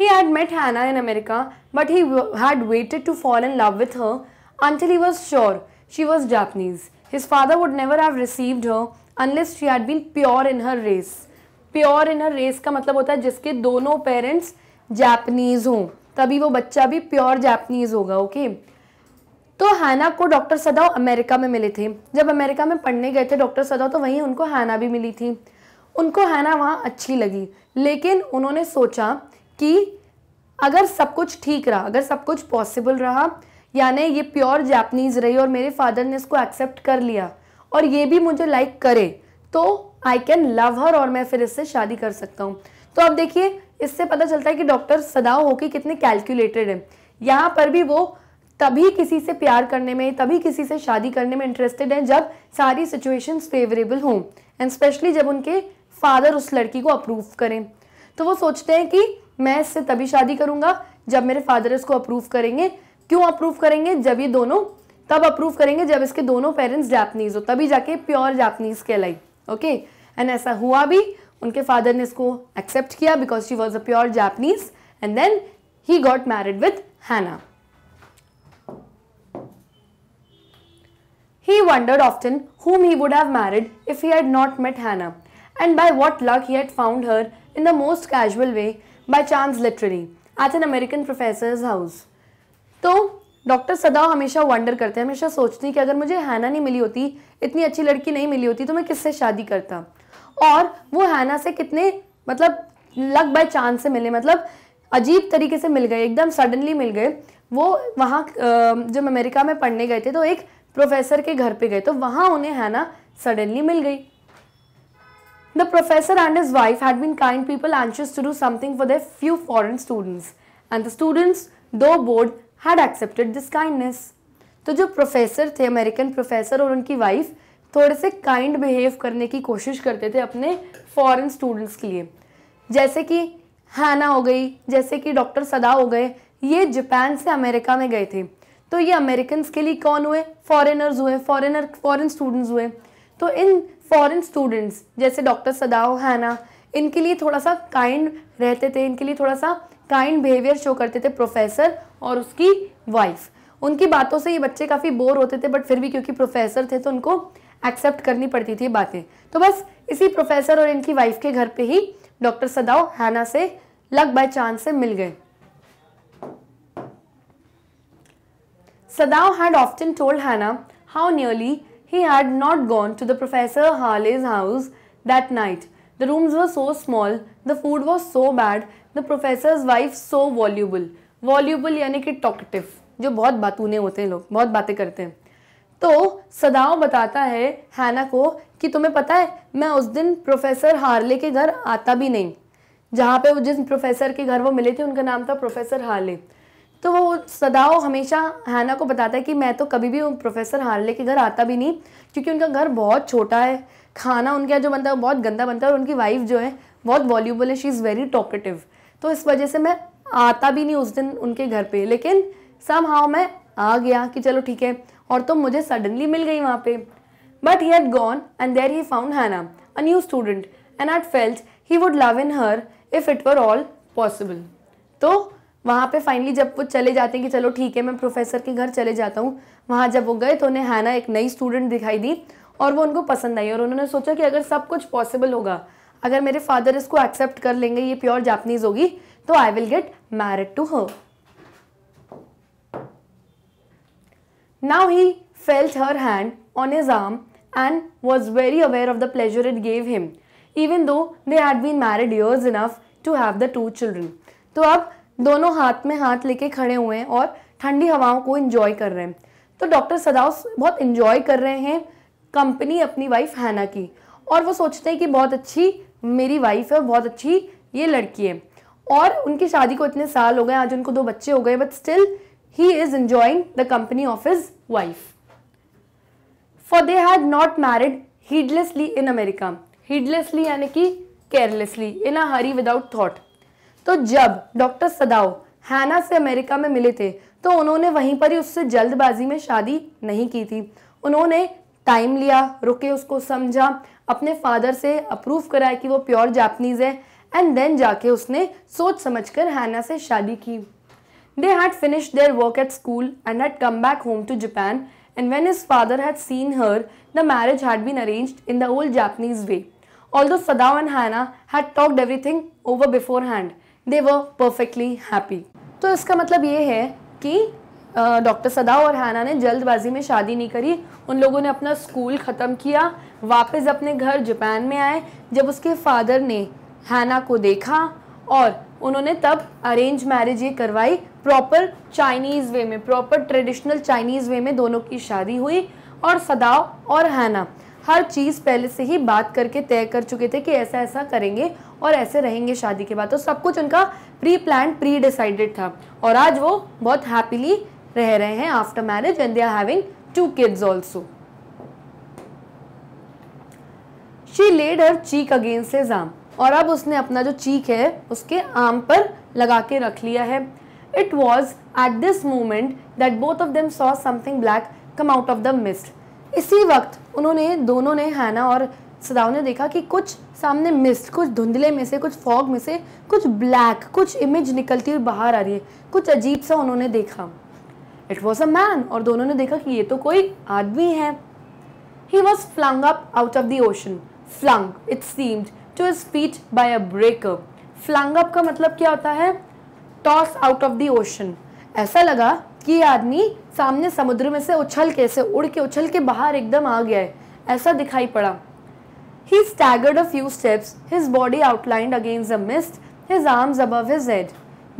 ही had met Hana in America but he had waited to fall in love with her until he was sure she was Japanese his father would never have received her unless she had been pure in her race pure in her race का मतलब होता है जिसके दोनों parents Japanese हों तभी वो बच्चा भी प्योर जापनीज होगा ओके okay? तो हैना को डॉक्टर सदाव अमेरिका में मिले थे जब अमेरिका में पढ़ने गए थे डॉक्टर सदाव तो वहीं उनको हैना भी मिली थी उनको हैना वहाँ अच्छी लगी लेकिन उन्होंने सोचा कि अगर सब कुछ ठीक रहा अगर सब कुछ पॉसिबल रहा यानी ये प्योर जापनीज़ रही और मेरे फादर ने इसको एक्सेप्ट कर लिया और ये भी मुझे लाइक करे तो आई कैन लव हर और मैं फिर इससे शादी कर सकता हूँ तो अब देखिए इससे पता चलता है कि डॉक्टर सदाव होके कितने कैलकुलेटेड है यहाँ पर भी वो तभी किसी से प्यार करने में तभी किसी से शादी करने में इंटरेस्टेड हैं जब सारी सिचुएशंस फेवरेबल हों एंड स्पेशली जब उनके फादर उस लड़की को अप्रूव करें तो वो सोचते हैं कि मैं इससे तभी शादी करूँगा जब मेरे फादर इसको अप्रूव करेंगे क्यों अप्रूव करेंगे जब ये दोनों तब अप्रूव करेंगे जब इसके दोनों पेरेंट्स जैपनीज हो तभी जाके प्योर जैपनीज कहलाई ओके एंड ऐसा हुआ भी उनके फादर ने इसको एक्सेप्ट किया because she was a pure Japanese and then he got married with Hana He wondered often whom he would have married if he had not met Hannah, and by what luck he had found her in the most casual way, by chance literally, at an American professor's house. तो doctor Sadao हमेशा wonder करते हैं हमेशा सोचते हैं कि अगर मुझे हैना नहीं मिली होती इतनी अच्छी लड़की नहीं मिली होती तो मैं किससे शादी करता और वो हैना से कितने मतलब लक बाय चांस से मिले मतलब अजीब तरीके से मिल गए एकदम सडनली मिल गए वो वहाँ जब अमेरिका में पढ़ने गए थे तो एक प्रोफेसर के घर पे गए तो वहां उन्हें हैना सडनली मिल गई the professor and his wife had been kind people anxious to do something for their few foreign students and the students though bored had accepted this kindness तो जो प्रोफेसर थे अमेरिकन प्रोफेसर और उनकी wife थोड़े से kind behave करने की कोशिश करते थे अपने फॉरेन स्टूडेंट्स के लिए जैसे कि हैना हो गई जैसे कि डॉक्टर सदा हो गए ये जापान से अमेरिका में गए थे तो ये अमेरिकन के लिए कौन हुए फॉरेनर्स हुए फॉरेनर फॉरेन स्टूडेंट्स हुए तो इन फॉरेन स्टूडेंट्स जैसे डॉक्टर सदाओ हैना इनके लिए थोड़ा सा काइंड रहते थे इनके लिए थोड़ा सा काइंड बिहेवियर शो करते थे प्रोफेसर और उसकी वाइफ उनकी बातों से ये बच्चे काफ़ी बोर होते थे बट फिर भी क्योंकि प्रोफेसर थे तो उनको एक्सेप्ट करनी पड़ती थी बातें तो बस इसी प्रोफेसर और इनकी वाइफ के घर पे ही डॉक्टर सदाओ हैना से लग बाय चांस से मिल गए Sadao had often told Hannah how nearly he had not gone to the Professor Harley's house that night. The rooms were so small, the food was so bad, the professor's wife so voluble. Voluble यानी कि talkative, जो बहुत बातूने होते हैं लोग बहुत बातें करते हैं तो सदाओ बताता है हैना को कि तुम्हें पता है मैं उस दिन प्रोफेसर हार्ले के घर आता भी नहीं जहाँ पे वो जिस प्रोफेसर के घर वो मिले थे उनका नाम था प्रोफेसर हार्ले तो वो सदाओ हमेशा हैना को बताता है कि मैं तो कभी भी प्रोफेसर हार्ले के घर आता भी नहीं क्योंकि उनका घर बहुत छोटा है खाना उनके यहाँ जो बनता है बहुत गंदा बनता है और उनकी वाइफ जो है बहुत वॉल्यूबल है शी इज़ वेरी टॉकेटिव तो इस वजह से मैं आता भी नहीं उस दिन उनके घर पे लेकिन सम हाउ मैं आ गया कि चलो ठीक है और तो मुझे सडनली मिल गई वहाँ पे but he had gone and there he found Hana a new student and had felt he would love in her if it were all possible तो वहाँ पे फाइनली जब वो चले जाते हैं कि चलो ठीक है मैं प्रोफेसर के घर चले जाता हूँ वहाँ जब वो गए तो उन्हें हैना एक नई स्टूडेंट दिखाई दी और वो उनको पसंद आई और उन्होंने सोचा कि अगर सब कुछ पॉसिबल होगा अगर मेरे फादर इसको एक्सेप्ट कर लेंगे ये प्योर जापनीज होगी तो I will get married to her now he felt her hand on his arm and was very aware of the pleasure it gave him even though they had been married years enough to have the two children तो अब दोनों हाथ में हाथ लेके खड़े हुए हैं और ठंडी हवाओं को इंजॉय कर रहे हैं तो डॉक्टर सदाव बहुत इंजॉय कर रहे हैं कंपनी अपनी वाइफ हैना की और वो सोचते हैं कि बहुत अच्छी मेरी वाइफ है बहुत अच्छी ये लड़की है और उनकी शादी को इतने साल हो गए आज उनको दो बच्चे हो गए but still he is enjoying the company of his wife for they had not married headlessly in America headlessly यानी कि carelessly in a hurry without thought तो जब डॉक्टर सदाओ हैना से अमेरिका में मिले थे तो उन्होंने वहीं पर ही उससे जल्दबाजी में शादी नहीं की थी उन्होंने टाइम लिया रुके उसको समझा अपने फादर से अप्रूव कराया कि वो प्योर जापनीज है एंड देन जाके उसने सोच समझ कर हैना से शादी की they had finish their work at school and had come back home to Japan and when his father had seen her the marriage had been arranged in the old Japanese way although Sadao and Hana had talked everything over beforehand they were perfectly happy तो इसका मतलब ये है कि doctor Sadao और हैना ने जल्दबाजी में शादी नहीं करी उन लोगों ने अपना स्कूल ख़त्म किया वापस अपने घर जापान में आए जब उसके फादर ने हैना को देखा और उन्होंने तब अरेंज मैरिज ये करवाई प्रॉपर चाइनीज़ वे में प्रॉपर ट्रेडिशनल चाइनीज़ वे में दोनों की शादी हुई और सदाव और हैना हर चीज़ पहले से ही बात करके तय कर चुके थे कि ऐसा ऐसा करेंगे और ऐसे रहेंगे शादी के बाद तो सब कुछ उनका प्री प्लान प्री डिसाइडेड था और आज वो बहुत हैप्पीली रह रहे हैं after marriage and they are having two kids also she laid her cheek against his arm और अब उसने अपना जो चीक है उसके आर्म पर लगा के रख लिया है it was at this moment that both of them saw something black come out of the mist इसी वक्त उन्होंने दोनों ने हैना और सदाव ने देखा कि कुछ सामने मिस्ट कुछ धुंधले में से कुछ फॉग में से कुछ ब्लैक कुछ इमेज निकलती हुई बाहर आ रही है कुछ अजीब सा उन्होंने देखा इट वॉज अ मैन और दोनों ने देखा कि ये तो कोई आदमी है he was flung up out of the ocean flung it seemed to his feet by a breaker flung up का मतलब क्या होता है toss out of the ocean ऐसा लगा कि आदमी सामने समुद्र में से उछल के से उड़ के उछल के बाहर एकदम आ गया है ऐसा दिखाई पड़ा he staggered a few steps his body outlined against the mist his arms above his head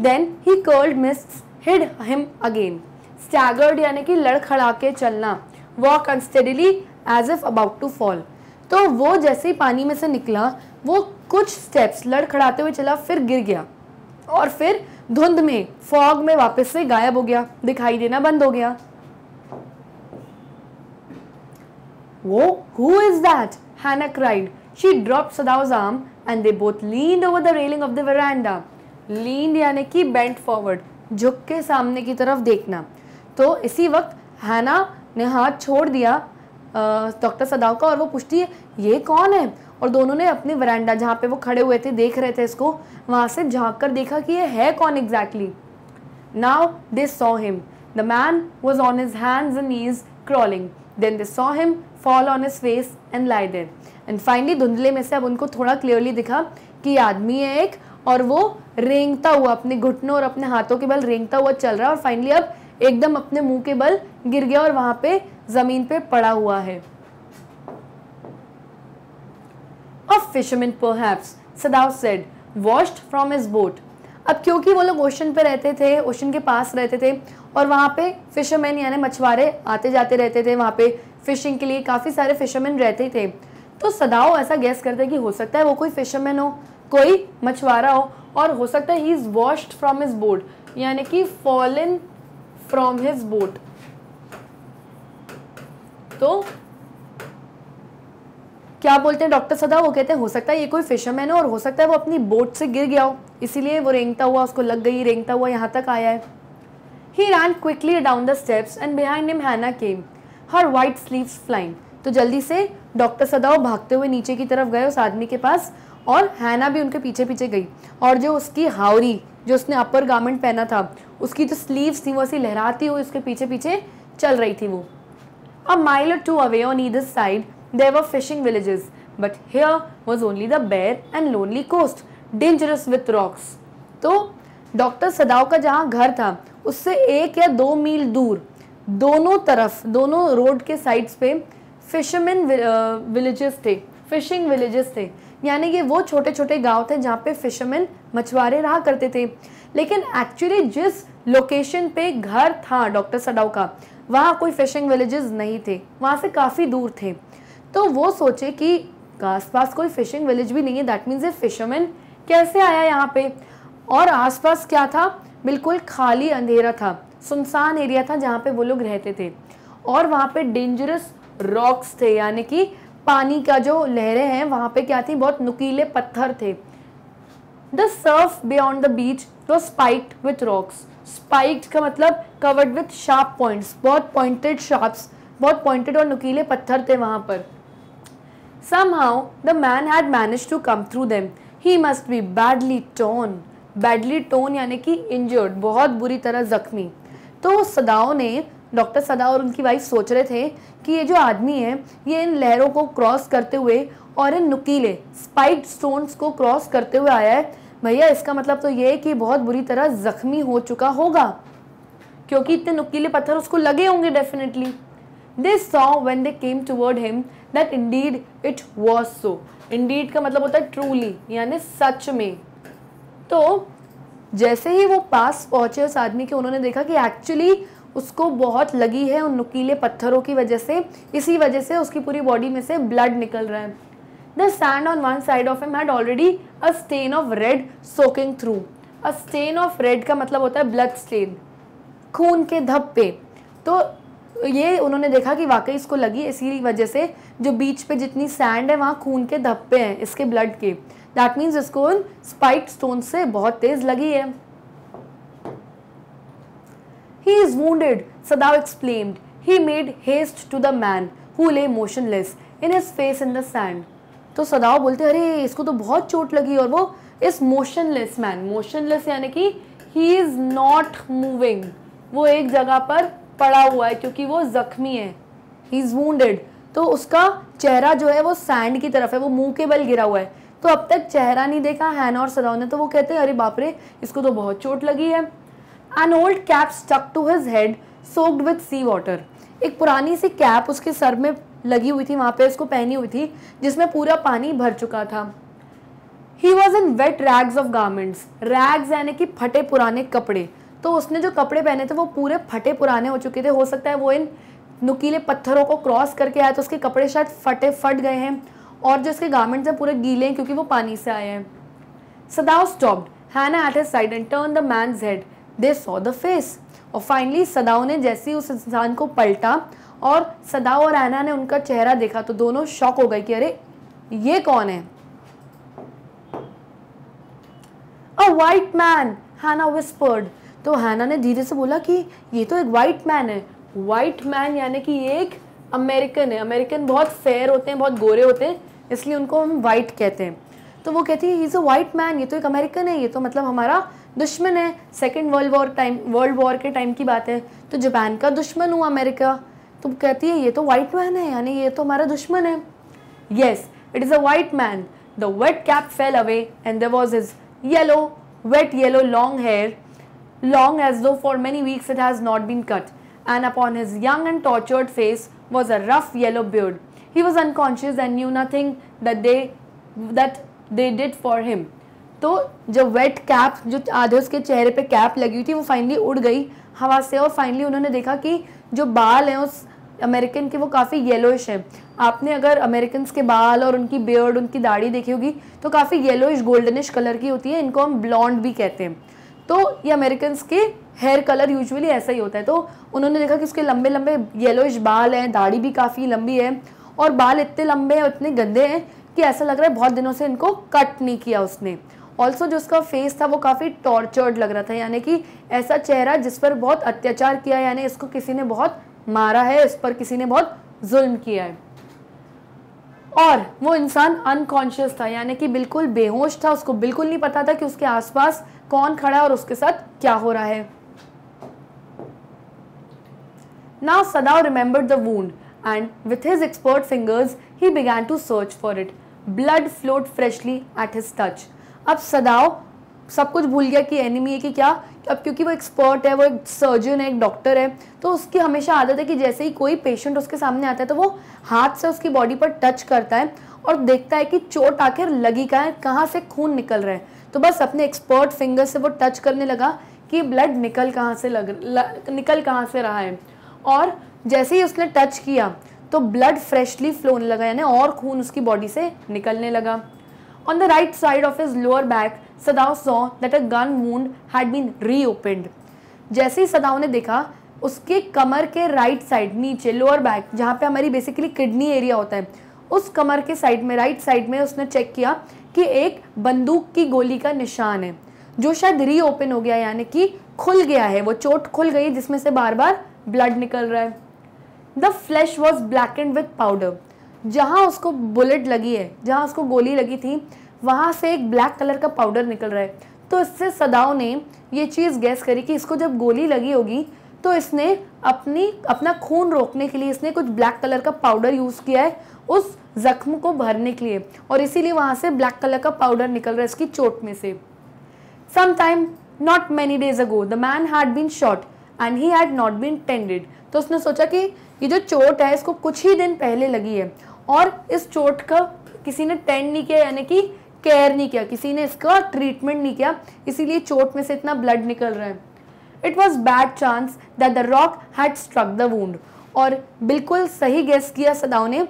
then he curled mists hid him again staggered यानी कि लड़खड़ा के चलना walk unsteadily as if about to fall तो वो जैसे ही पानी में से निकला वो कुछ स्टेप्स लड़खड़ाते हुए चला फिर गिर गया और फिर धुंध में फॉग में वापस से गायब हो गया दिखाई देना बंद हो गया वो who is that Hana cried she dropped Sadao's arm and they both leaned over the railing of the veranda leaned यानी कि बेंट फॉरवर्ड झुक के सामने की तरफ देखना तो इसी वक्त हैना ने हाथ छोड़ दिया डॉक्टर सदाव का और वो पूछती है ये कौन है और दोनों ने अपने वरांडा जहाँ पे वो खड़े हुए थे देख रहे थे इसको वहाँ से झाँक कर देखा कि ये है कौन exactly now they saw him the man was on his hands and knees crawling then they saw him fall on his face and lie there and finally धुंधले में से अब उनको थोड़ा क्लियरली दिखा कि आदमी है एक और वो रेंगता हुआ अपने घुटनों और अपने हाथों के बल रेंगता हुआ चल रहा है और फाइनली अब एकदम अपने मुंह के बल गिर गया और वहाँ पे ज़मीन पे पड़ा हुआ है A fisherman perhaps, Sadao said, washed from his boat. अब क्योंकि वो लोग ओशन पे रहते थे ओशन के पास रहते थे और वहाँ पे फिशरमैन यानी मछुआरे आते जाते रहते थे वहाँ पे फिशिंग के लिए काफ़ी सारे फिशरमैन रहते थे तो सदाओ ऐसा गैस करते कि हो सकता है वो कोई फिशरमैन हो कोई मछुआरा हो और हो सकता है he is washed from his boat यानी कि फॉलन फ्रॉम हिज बोट तो क्या बोलते हैं डॉक्टर सदा वो कहते हैं हो सकता है ये कोई फिशरमैन हो और हो सकता है वो अपनी बोट से गिर गया हो इसीलिए वो रेंगता हुआ उसको लग गई रेंगता हुआ यहाँ तक आया है he ran quickly down the steps and behind him Hana came her white sleeves flying तो जल्दी से डॉक्टर सदाओ भागते हुए नीचे की तरफ गए उस आदमी के पास और हैना भी उनके पीछे पीछे गई और जो उसकी हावरी जो उसने अपर गारमेंट पहना था उसकी जो स्लीव्स थी वो ऐसी लहराती हुई उसके पीछे पीछे चल रही थी वो a mile two away on either side There were fishing villages, but here was only the bare and lonely coast, dangerous with rocks. to doctor Sadao का जहाँ घर था उससे एक या दो मील दूर दोनों तरफ दोनों रोड के साइड्स पे फिशरमैन विलेजेस थे फिशिंग विलेजेस थे यानी ये वो छोटे छोटे गांव थे जहाँ पे फिशरमैन मछुआरे रहा करते थे लेकिन एक्चुअली जिस लोकेशन पे घर था डॉक्टर सडाव का वहाँ कोई फिशिंग विलेजेस नहीं थे वहाँ से काफ़ी दूर थे तो वो सोचे कि आसपास कोई फिशिंग विलेज भी नहीं है दैट मीन्स ए फिशरमैन कैसे आया यहाँ पे और आसपास क्या था बिल्कुल खाली अंधेरा था सुनसान एरिया था जहाँ पे वो लोग रहते थे और वहाँ पे डेंजरस रॉक्स थे यानी कि पानी का जो लहरें हैं वहाँ पे क्या थी बहुत नुकीले पत्थर थे the surf beyond the beach was spiked with rocks spiked का मतलब कवर्ड विथ शार्प पॉइंट्स बहुत पॉइंटेड शार्प्स बहुत पॉइंटेड और नुकीले पत्थर थे वहाँ पर Somehow, the man had managed to come through them. He must be badly torn. Badly torn यानी कि इंजर्ड बहुत बुरी तरह जख्मी तो सदाओ ने डॉक्टर सदाओ और उनकी वाइफ सोच रहे थे कि ये जो आदमी है ये इन लहरों को क्रॉस करते हुए और इन नुकीले स्पाइक स्टोन्स को क्रॉस करते हुए आया है भैया इसका मतलब तो ये है कि बहुत बुरी तरह जख्मी हो चुका होगा क्योंकि इतने नुकीले पत्थर उसको लगे होंगे definitely they saw when they came toward him that indeed it was so indeed का मतलब होता है ट्रूली यानी सच में तो जैसे ही वो पास पहुंचे उस आदमी के उन्होंने देखा कि एक्चुअली उसको बहुत लगी है उन नुकीले पत्थरों की वजह से इसी वजह से उसकी पूरी बॉडी में से ब्लड निकल रहा है the sand on one side of him had already a stain of red soaking through a stain of red का मतलब होता है ब्लड स्टेन खून के धब्बे तो ये उन्होंने देखा कि वाकई इसको लगी इसी वजह से जो बीच पे जितनी सैंड है वहाँ खून के धब्बे हैं इसके ब्लड के दैट मीन्स इसको उन स्पाइट स्टोन से बहुत तेज लगी है he is wounded Sadao exclaimed he made haste to the man who lay motionless in his face in the sand तो सदाव बोलते अरे इसको तो बहुत चोट लगी और वो इस मोशनलेस मैन मोशनलेस यानी कि ही इज़ नॉट मूविंग वो एक जगह पर पड़ा हुआ है क्योंकि वो जख्मी है ही इज़ वेड तो उसका चेहरा जो है वो सैंड की तरफ है वो मुंह के बल गिरा हुआ है तो अब तक चेहरा नहीं देखा हैन और सदाओ ने तो वो कहते हैं अरे बापरे इसको तो बहुत चोट लगी है an old cap stuck to his head soaked with sea water एक पुरानी सी कैप उसके सर में लगी हुई थी वहाँ पे उसको पहनी हुई थी जिसमें पूरा पानी भर चुका था he was in wet rags of garments rags यानी कि फटे पुराने कपड़े तो उसने जो कपड़े पहने थे वो पूरे फटे पुराने हो चुके थे हो सकता है वो इन नुकीले पत्थरों को क्रॉस करके आया तो उसके कपड़े शायद फटे फट गए हैं और जो इसके गारमेंट्स हैं पूरे गीले हैं क्योंकि वो पानी से आए हैं Sadao stopped Hana at his side and turn the man head they saw the face और फाइनली सदाओ ने जैसे ही उस इंसान को पलटा और सदाओ और हैना ने उनका चेहरा देखा तो दोनों शॉक हो गए कि अरे ये कौन है a white man Hana whispered तो हैना ने धीरे से बोला कि ये तो एक वाइट मैन है वाइट मैन यानी कि ये एक अमेरिकन है अमेरिकन बहुत फेयर होते हैं बहुत गोरे होते हैं इसलिए उनको हम वाइट कहते हैं तो वो कहती है इज़ अ वाइट मैन ये तो एक अमेरिकन है ये तो मतलब हमारा दुश्मन है second world war time world war के टाइम की बात है तो जापान का दुश्मन हुआ अमेरिका तो कहती है ये तो वाइट मैन है यानी ये तो हमारा दुश्मन है yes it is a white man the wet cap fell away and the was his yellow wet yellow long hair long as though for many weeks it has not been cut, and upon his young and tortured face was a rough yellow beard. He was unconscious and knew nothing that they that they did for him. तो जो wait cap जो आधे उसके चेहरे पे cap लगी हुई थी वो फाइनली उड़ गई हवा से और फाइनली उन्होंने देखा कि जो बाल हैं उस अमेरिकन के वो काफ़ी येलोइश हैं आपने अगर अमेरिकन के बाल और उनकी बियर्ड उनकी दाढ़ी देखी होगी तो काफ़ी येलोइश गोल्डनिश कलर की होती है इनको हम ब्लॉन्ड भी कहते हैं तो ये अमेरिकन के हेयर कलर यूजुअली ऐसा ही होता है तो उन्होंने देखा कि उसके लंबे लंबे येलोइश बाल हैं दाढ़ी भी काफ़ी लंबी है और बाल इतने लंबे हैं इतने गंदे हैं कि ऐसा लग रहा है बहुत दिनों से इनको कट नहीं किया उसने ऑल्सो जो उसका फेस था वो काफ़ी टॉर्चर्ड लग रहा था यानी कि ऐसा चेहरा जिस पर बहुत अत्याचार किया यानी इसको किसी ने बहुत मारा है इस पर किसी ने बहुत जुल्म किया है और वो इंसान अनकॉन्शियस था यानी कि बिल्कुल बेहोश था उसको बिल्कुल नहीं पता था कि उसके आसपास कौन खड़ा है और उसके साथ क्या हो रहा है now Sadao remember the wound and with his expert fingers he began to search for it blood flowed freshly at his touch अब सदाव सब कुछ भूल गया कि एनिमी है कि क्या अब क्योंकि वो एक्सपर्ट है वो एक सर्जन है एक डॉक्टर है तो उसकी हमेशा आदत है कि जैसे ही कोई पेशेंट उसके सामने आता है तो वो हाथ से उसकी बॉडी पर टच करता है और देखता है कि चोट आखिर लगी का है कहाँ से खून निकल रहा है तो बस अपने एक्सपर्ट फिंगर से वो टच करने लगा कि ब्लड निकल कहाँ से लग ल, निकल कहाँ से रहा है और जैसे ही उसने टच किया तो ब्लड फ्रेशली फ्लो होने लगा यानी और खून उसकी बॉडी से निकलने लगा on the right side of his lower back Sadao saw that a gun wound had been reopened जैसे ही सदाव ने देखा उसके कमर के राइट साइड नीचे लोअर बैक जहाँ पे हमारी बेसिकली किडनी एरिया होता है उस कमर के साइड में राइट साइड में उसने चेक किया कि एक बंदूक की गोली का निशान है जो शायद रीओपन हो गया यानी कि खुल गया है वो चोट खुल गई जिसमें से बार बार ब्लड निकल रहा है the flesh was black and with powder जहाँ उसको बुलेट लगी है जहाँ उसको गोली लगी थी वहाँ से एक ब्लैक कलर का पाउडर निकल रहा है तो इससे सदाओ ने ये चीज़ गैस करी कि इसको जब गोली लगी होगी तो इसने अपनी अपना खून रोकने के लिए इसने कुछ ब्लैक कलर का पाउडर यूज़ किया है उस जख्म को भरने के लिए और इसीलिए वहाँ से ब्लैक कलर का पाउडर निकल रहा है इसकी चोट में से समाइम not many days ago the man had been shot and he had not been tended तो उसने सोचा कि ये जो चोट है इसको कुछ ही दिन पहले लगी है और इस चोट का किसी ने टेंड नहीं किया यानी कि केयर नहीं किया किसी ने इसका ट्रीटमेंट नहीं किया इसीलिए चोट में से इतना ब्लड निकल रहा है it was bad chance that the rock had struck the wound और बिल्कुल सही गेस्ट किया सदाओं ने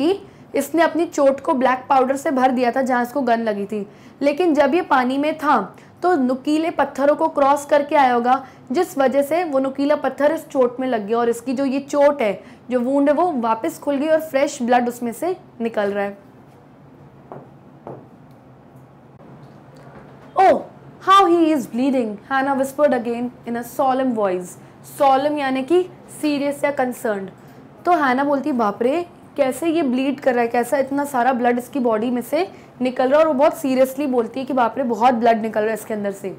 कि इसने अपनी चोट को ब्लैक पाउडर से भर दिया था जहाँ इसको गन लगी थी लेकिन जब ये पानी में था तो नुकीले पत्थरों को क्रॉस करके आया होगा जिस वजह से वो नुकीला पत्थर इस चोट में लग गया और इसकी जो ये चोट है जो वूंड है वो वापस खुल गई और फ्रेश ब्लड उसमें से निकल रहा है oh how he is bleeding Hana whispered again in a solemn voice solemn यानी कि सीरियस या कंसर्न तो हैना बोलती बापरे कैसे ये ब्लीड कर रहा है कैसा इतना सारा ब्लड इसकी बॉडी में से निकल रहा है और वो बहुत सीरियसली बोलती है कि बाप रे बहुत ब्लड निकल रहा है इसके अंदर से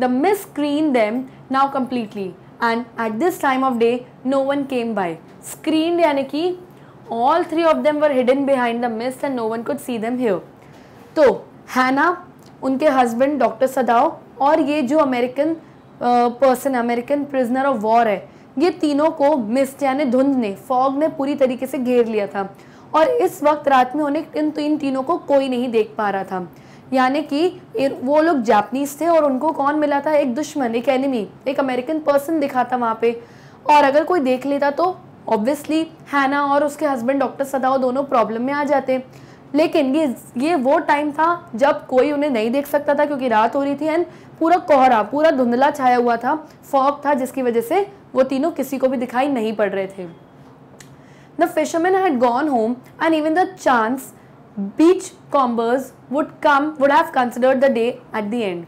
the mist screen them now completely and at this time of day no one came by screen यानी कि all three of them were hidden behind the mist and no one could see them here तो Hana उनके husband doctor Sadao और ये जो American person American prisoner of war है ये तीनों को मिस्ट यानी धुंध ने फॉग ने पूरी तरीके से घेर लिया था और इस वक्त रात में उन्हें इन तो इन तीनों को कोई नहीं देख पा रहा था यानी कि वो लोग जापनीज थे और उनको कौन मिला था एक दुश्मन एक एनिमी एक अमेरिकन पर्सन दिखा था वहाँ पे और अगर कोई देख लेता तो ऑब्वियसली हैना और उसके हस्बैंड डॉक्टर सदाओ दोनों प्रॉब्लम में आ जाते लेकिन ये ये वो टाइम था जब कोई उन्हें नहीं देख सकता था क्योंकि रात हो रही थी एंड पूरा कोहरा पूरा धुंधला छाया हुआ था फॉग था जिसकी वजह से वो तीनों किसी को भी दिखाई नहीं पड़ रहे थे the fisherman had gone home and even the chance beachcombers would come would have considered the day at the end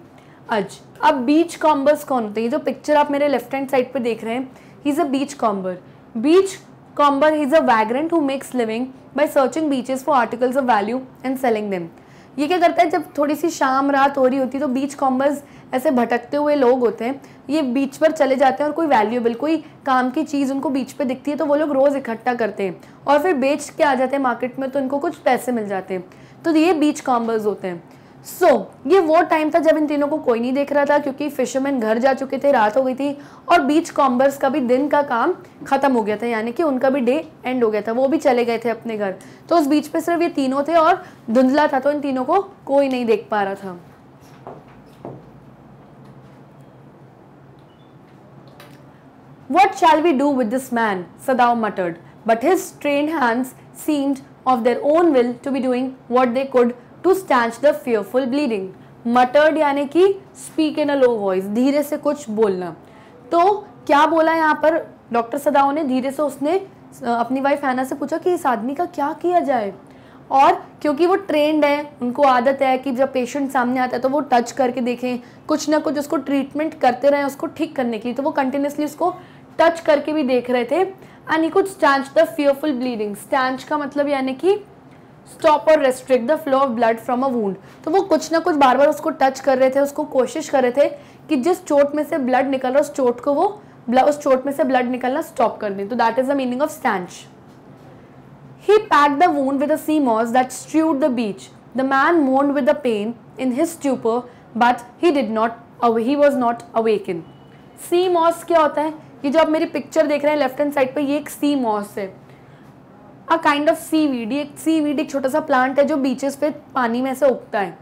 अज अब बीच कॉम्बर्स कौन होते हैं जो पिक्चर आप मेरे लेफ्ट हैंड साइड पर देख रहे हैं he is a beachcomber beachcomber is a vagrant who makes living by searching beaches for articles of value and selling them ये क्या करता है जब थोड़ी सी शाम रात हो रही होती है तो बीच कॉम्बर्स ऐसे भटकते हुए लोग होते हैं ये बीच पर चले जाते हैं और कोई वैल्यूएबल कोई काम की चीज़ उनको बीच पे दिखती है तो वो लोग रोज़ इकट्ठा करते हैं और फिर बेच के आ जाते हैं मार्केट में तो इनको कुछ पैसे मिल जाते हैं तो ये बीच कॉम्बर्स होते हैं सो so, ये वो टाइम था जब इन तीनों को कोई नहीं देख रहा था क्योंकि फिशरमैन घर जा चुके थे रात हो गई थी और बीच कॉम्बर्स का भी दिन का काम खत्म हो गया था यानी कि उनका भी डे एंड हो गया था वो भी चले गए थे अपने घर तो उस बीच पे सिर्फ ये तीनों थे और धुंधला था तो इन तीनों को कोई नहीं देख पा रहा था What shall we do with this man? Sadao muttered, but his trained hands seemed of their own will to be doing what they could to stanch the fearful bleeding. मटर्ड यानी कि speak in a low voice धीरे से कुछ बोलना तो क्या बोला यहाँ पर डॉक्टर सदाओ ने धीरे से उसने अपनी वाइफ हैना से पूछा कि इस आदमी का क्या किया जाए और क्योंकि वो ट्रेंड है उनको आदत है कि जब पेशेंट सामने आता है तो वो टच करके देखें कुछ ना कुछ उसको ट्रीटमेंट करते रहें उसको ठीक करने के लिए तो वो कंटिन्यूसली उसको टच करके भी देख रहे थे and he could staunch the fearful bleeding staunch का मतलब यानी कि स्टॉप और restrict the flow of blood from a wound तो वो कुछ ना कुछ बार बार उसको टच कर रहे थे उसको कोशिश कर रहे थे कि जिस चोट में से ब्लड निकल रहा उस चोट को वो उस चोट में से ब्लड निकलना स्टॉप कर दें तो that is the meaning of staunch he pack the wound with a sea moss that strewed the beach the man moaned with the pain in his stupor but he did not he was not awaken sea moss क्या होता है ये जो आप मेरी picture देख रहे हैं लेफ्ट हैंड साइड पर ये एक सी मॉस है a kind of seaweed एक सी वीड एक छोटा सा प्लांट है जो बीचेस पे पानी में से उगता है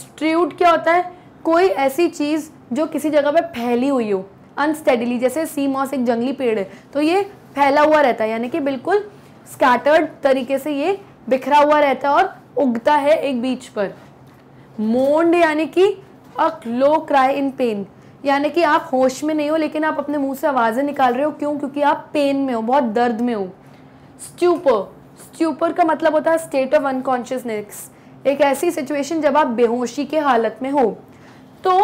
स्ट्रीड क्या होता है कोई ऐसी चीज़ जो किसी जगह पे फैली हुई हो अनस्टेडिली जैसे सी मॉस एक जंगली पेड़ है तो ये फैला हुआ रहता है यानी कि बिल्कुल स्कैटर्ड तरीके से ये बिखरा हुआ रहता है और उगता है एक बीच पर मोन्ड यानी कि अ लो क्राई इन पेन यानी कि आप होश में नहीं हो लेकिन आप अपने मुंह से आवाज़ें निकाल रहे हो क्यों क्योंकि आप पेन में हो बहुत दर्द में हो स्ट्यूपर स्ट्यूपर का मतलब होता है स्टेट ऑफ अनकॉन्शियसनेस एक ऐसी सिचुएशन जब आप बेहोशी के हालत में हो तो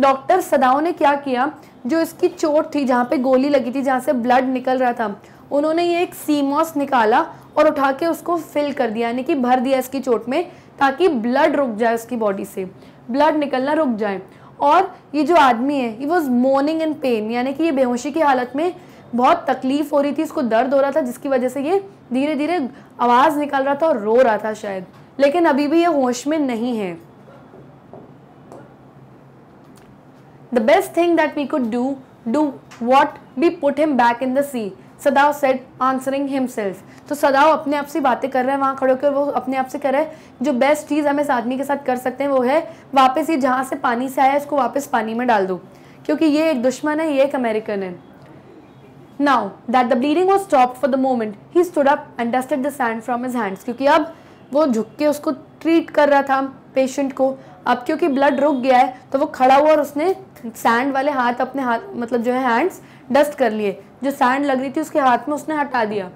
डॉक्टर सदाओ ने क्या किया जो इसकी चोट थी जहाँ पे गोली लगी थी जहाँ से ब्लड निकल रहा था उन्होंने ये एक सीमॉस निकाला और उठा के उसको फिल कर दिया यानी कि भर दिया इसकी चोट में ताकि ब्लड रुक जाए उसकी बॉडी से ब्लड निकलना रुक जाए और ये जो आदमी है he was mourning in pain यानी कि ये बेहोशी की हालत में बहुत तकलीफ हो रही थी इसको दर्द हो रहा था जिसकी वजह से ये धीरे धीरे आवाज़ निकाल रहा था और रो रहा था शायद लेकिन अभी भी ये होश में नहीं है the best thing that we could do do what be put him back in the sea Sadao said answering himself तो सदाव अपने आप से बातें कर रहे हैं वहाँ खड़े होकर वो अपने आप से कर रहे हैं जो बेस्ट चीज़ हम इस आदमी के साथ कर सकते हैं वो है वापस ये जहाँ से पानी से आया इसको वापस पानी में डाल दो क्योंकि ये एक दुश्मन है ये एक अमेरिकन है now that the bleeding was stop for the moment he stood up and dusted the sand from his hands क्योंकि अब वो झुक के उसको ट्रीट कर रहा था पेशेंट को अब क्योंकि ब्लड रुक गया है तो वो खड़ा हुआ और उसने सैंड वाले हाथ अपने हाथ मतलब जो है हैंड्स डस्ट कर लिए जो सैंड लग रही थी उसके हाथ में उसने हटा दिया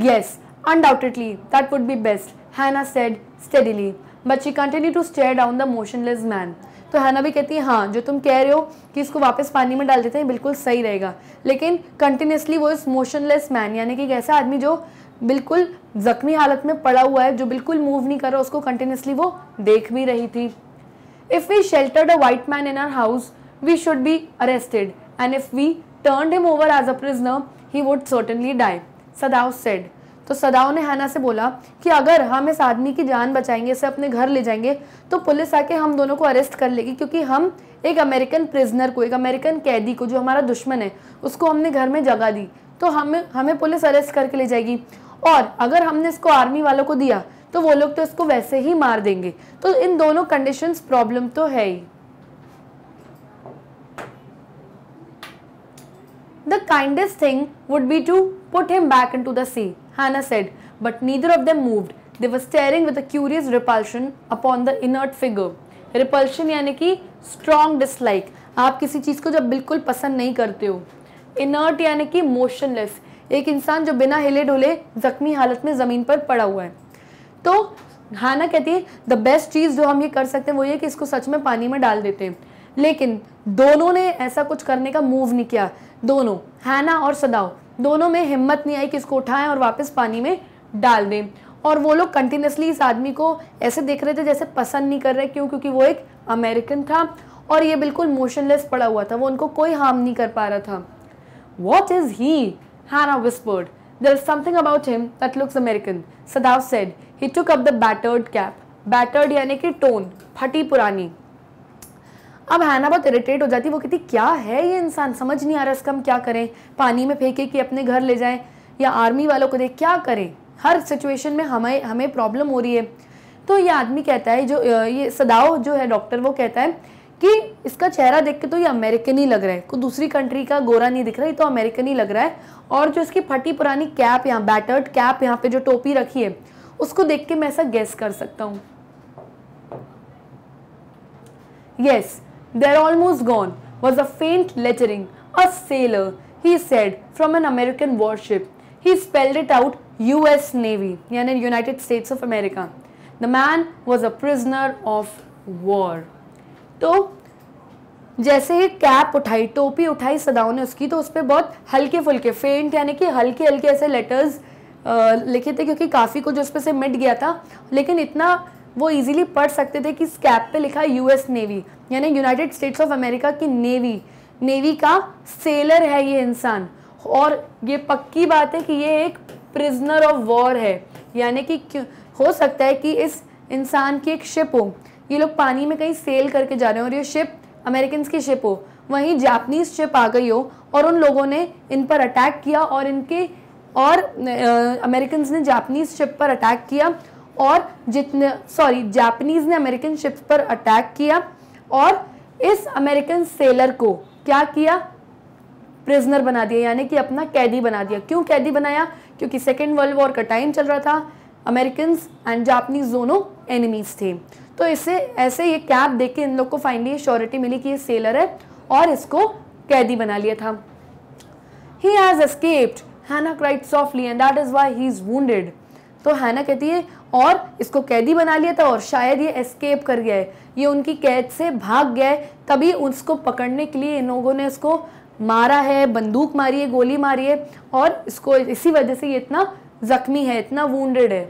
yes undoubtedly that would be best Hana said steadily but she continue to stare down the motionless man तो हैना भी कहती है हाँ जो तुम कह रहे हो कि इसको वापस पानी में डाल देते हैं बिल्कुल सही रहेगा लेकिन कंटिन्यूसली वो इस मोशनलेस मैन यानी कि एक ऐसा आदमी जो बिल्कुल जख्मी हालत में पड़ा हुआ है जो बिल्कुल मूव नहीं कर रहा उसको कंटिन्यूसली वो देख भी रही थी if we sheltered a white man in our house we should be arrested and if we turn him over as a prisoner he would certainly die Sadao said तो सदाओ ने हैना से बोला कि अगर हम इस आदमी की जान बचाएंगे इसे अपने घर ले जाएंगे तो पुलिस आके हम दोनों को अरेस्ट कर लेगी क्योंकि हम एक अमेरिकन प्रिजनर को एक अमेरिकन कैदी को जो हमारा दुश्मन है उसको हमने घर में जगा दी तो हम हमें पुलिस अरेस्ट करके ले जाएगी और अगर हमने इसको आर्मी वालों को दिया तो वो लोग तो इसको वैसे ही मार देंगे तो इन दोनों कंडीशंस प्रॉब्लम तो है ही The kindest thing would be to put him back into the sea, Hannah said, but neither of them moved. They were staring with a curious repulsion upon the inert figure. Repulsion यानी कि strong dislike आप किसी चीज़ को जब बिल्कुल पसंद नहीं करते हो इनर्ट यानी कि मोशनलेस एक इंसान जो बिना हिले डुले जख्मी हालत में ज़मीन पर पड़ा हुआ है तो हाना कहती है द बेस्ट चीज़ जो हम ये कर सकते हैं वो ये कि इसको सच में पानी में डाल देते हैं लेकिन दोनों ने ऐसा कुछ करने का मूव नहीं किया दोनों हैना और सदाओ दोनों में हिम्मत नहीं आई कि इसको उठाएं और वापस पानी में डाल दें और वो लोग कंटिन्यूसली इस आदमी को ऐसे देख रहे थे जैसे पसंद नहीं कर रहे क्यों क्योंकि वो एक अमेरिकन था और ये बिल्कुल मोशनलेस पड़ा हुआ था वो उनको कोई हार्म नहीं कर पा रहा था what is he Hana whispered there is something about him that looks American Sadao said he took up the battered cap battered यानी कि टोन फटी पुरानी अब हैना बहुत इरिटेट हो जाती है वो कहती क्या है ये इंसान समझ नहीं आ रहा इसका हम क्या करें पानी में फेंके कि अपने घर ले जाएं या आर्मी वालों को दे क्या करें हर सिचुएशन में हमें हमें प्रॉब्लम हो रही है तो ये आदमी कहता है जो ये सदाओ जो है डॉक्टर वो कहता है कि इसका चेहरा देख के तो ये अमेरिकन ही लग रहा है कोई दूसरी कंट्री का गोरा नहीं दिख रहा है तो अमेरिकन ही लग रहा है और जो इसकी फटी पुरानी कैप यहाँ बैटर्ड कैप यहाँ पे जो टोपी रखी है उसको देख के मैं ऐसा गेस कर सकता हूँ yes yes, They're almost gone was a faint lettering. A sailor, he said, from an American warship. He spelled it out US Navy, yani United States of America. The man was a prisoner of war. तो जैसे ही cap उठाई टोपी उठाई सदाओं ने उसकी तो उस पर बहुत हल्के फुल्के फेंट यानी कि हल्के हल्के ऐसे लेटर्स लिखे थे क्योंकि काफ़ी कुछ उस पर से मिट गया था लेकिन इतना वो इजीली पढ़ सकते थे कि स्कैप पे लिखा यूएस नेवी यानी यूनाइटेड स्टेट्स ऑफ अमेरिका की नेवी नेवी का सेलर है ये इंसान और ये पक्की बात है कि ये एक प्रिजनर ऑफ वॉर है यानी कि हो सकता है कि इस इंसान की एक शिप हो ये लोग पानी में कहीं सेल करके जा रहे हो और ये शिप अमेरिकन की शिप हो वहीं जापनीज़ शिप आ गई हो और उन लोगों ने इन पर अटैक किया और इनके और अमेरिकन ने जापनीज़ शिप पर अटैक किया और जितने सॉरी जापानीज ने अमेरिकन शिप्स पर अटैक किया और इस अमेरिकन सेलर को क्या किया प्रिजनर बना दिया यानी कि अपना कैदी बना दिया क्यों कैदी बनाया क्योंकि सेकेंड वर्ल्ड वॉर का टाइम चल रहा था अमेरिकन एंड जापनीज दोनों एनिमीज थे तो इसे ऐसे ये कैप देख के इन लोग को फाइनली श्योरिटी मिली कि ये सेलर है और इसको कैदी बना लिया था he has escaped Hana cried softly and that is why he is wounded तो हैना कहती है और इसको कैदी बना लिया था और शायद ये एस्केप कर गया है ये उनकी कैद से भाग गया है तभी उसको पकड़ने के लिए इन लोगों ने इसको मारा है बंदूक मारी है गोली मारी है और इसको इसी वजह से ये इतना जख्मी है इतना वूंडेड है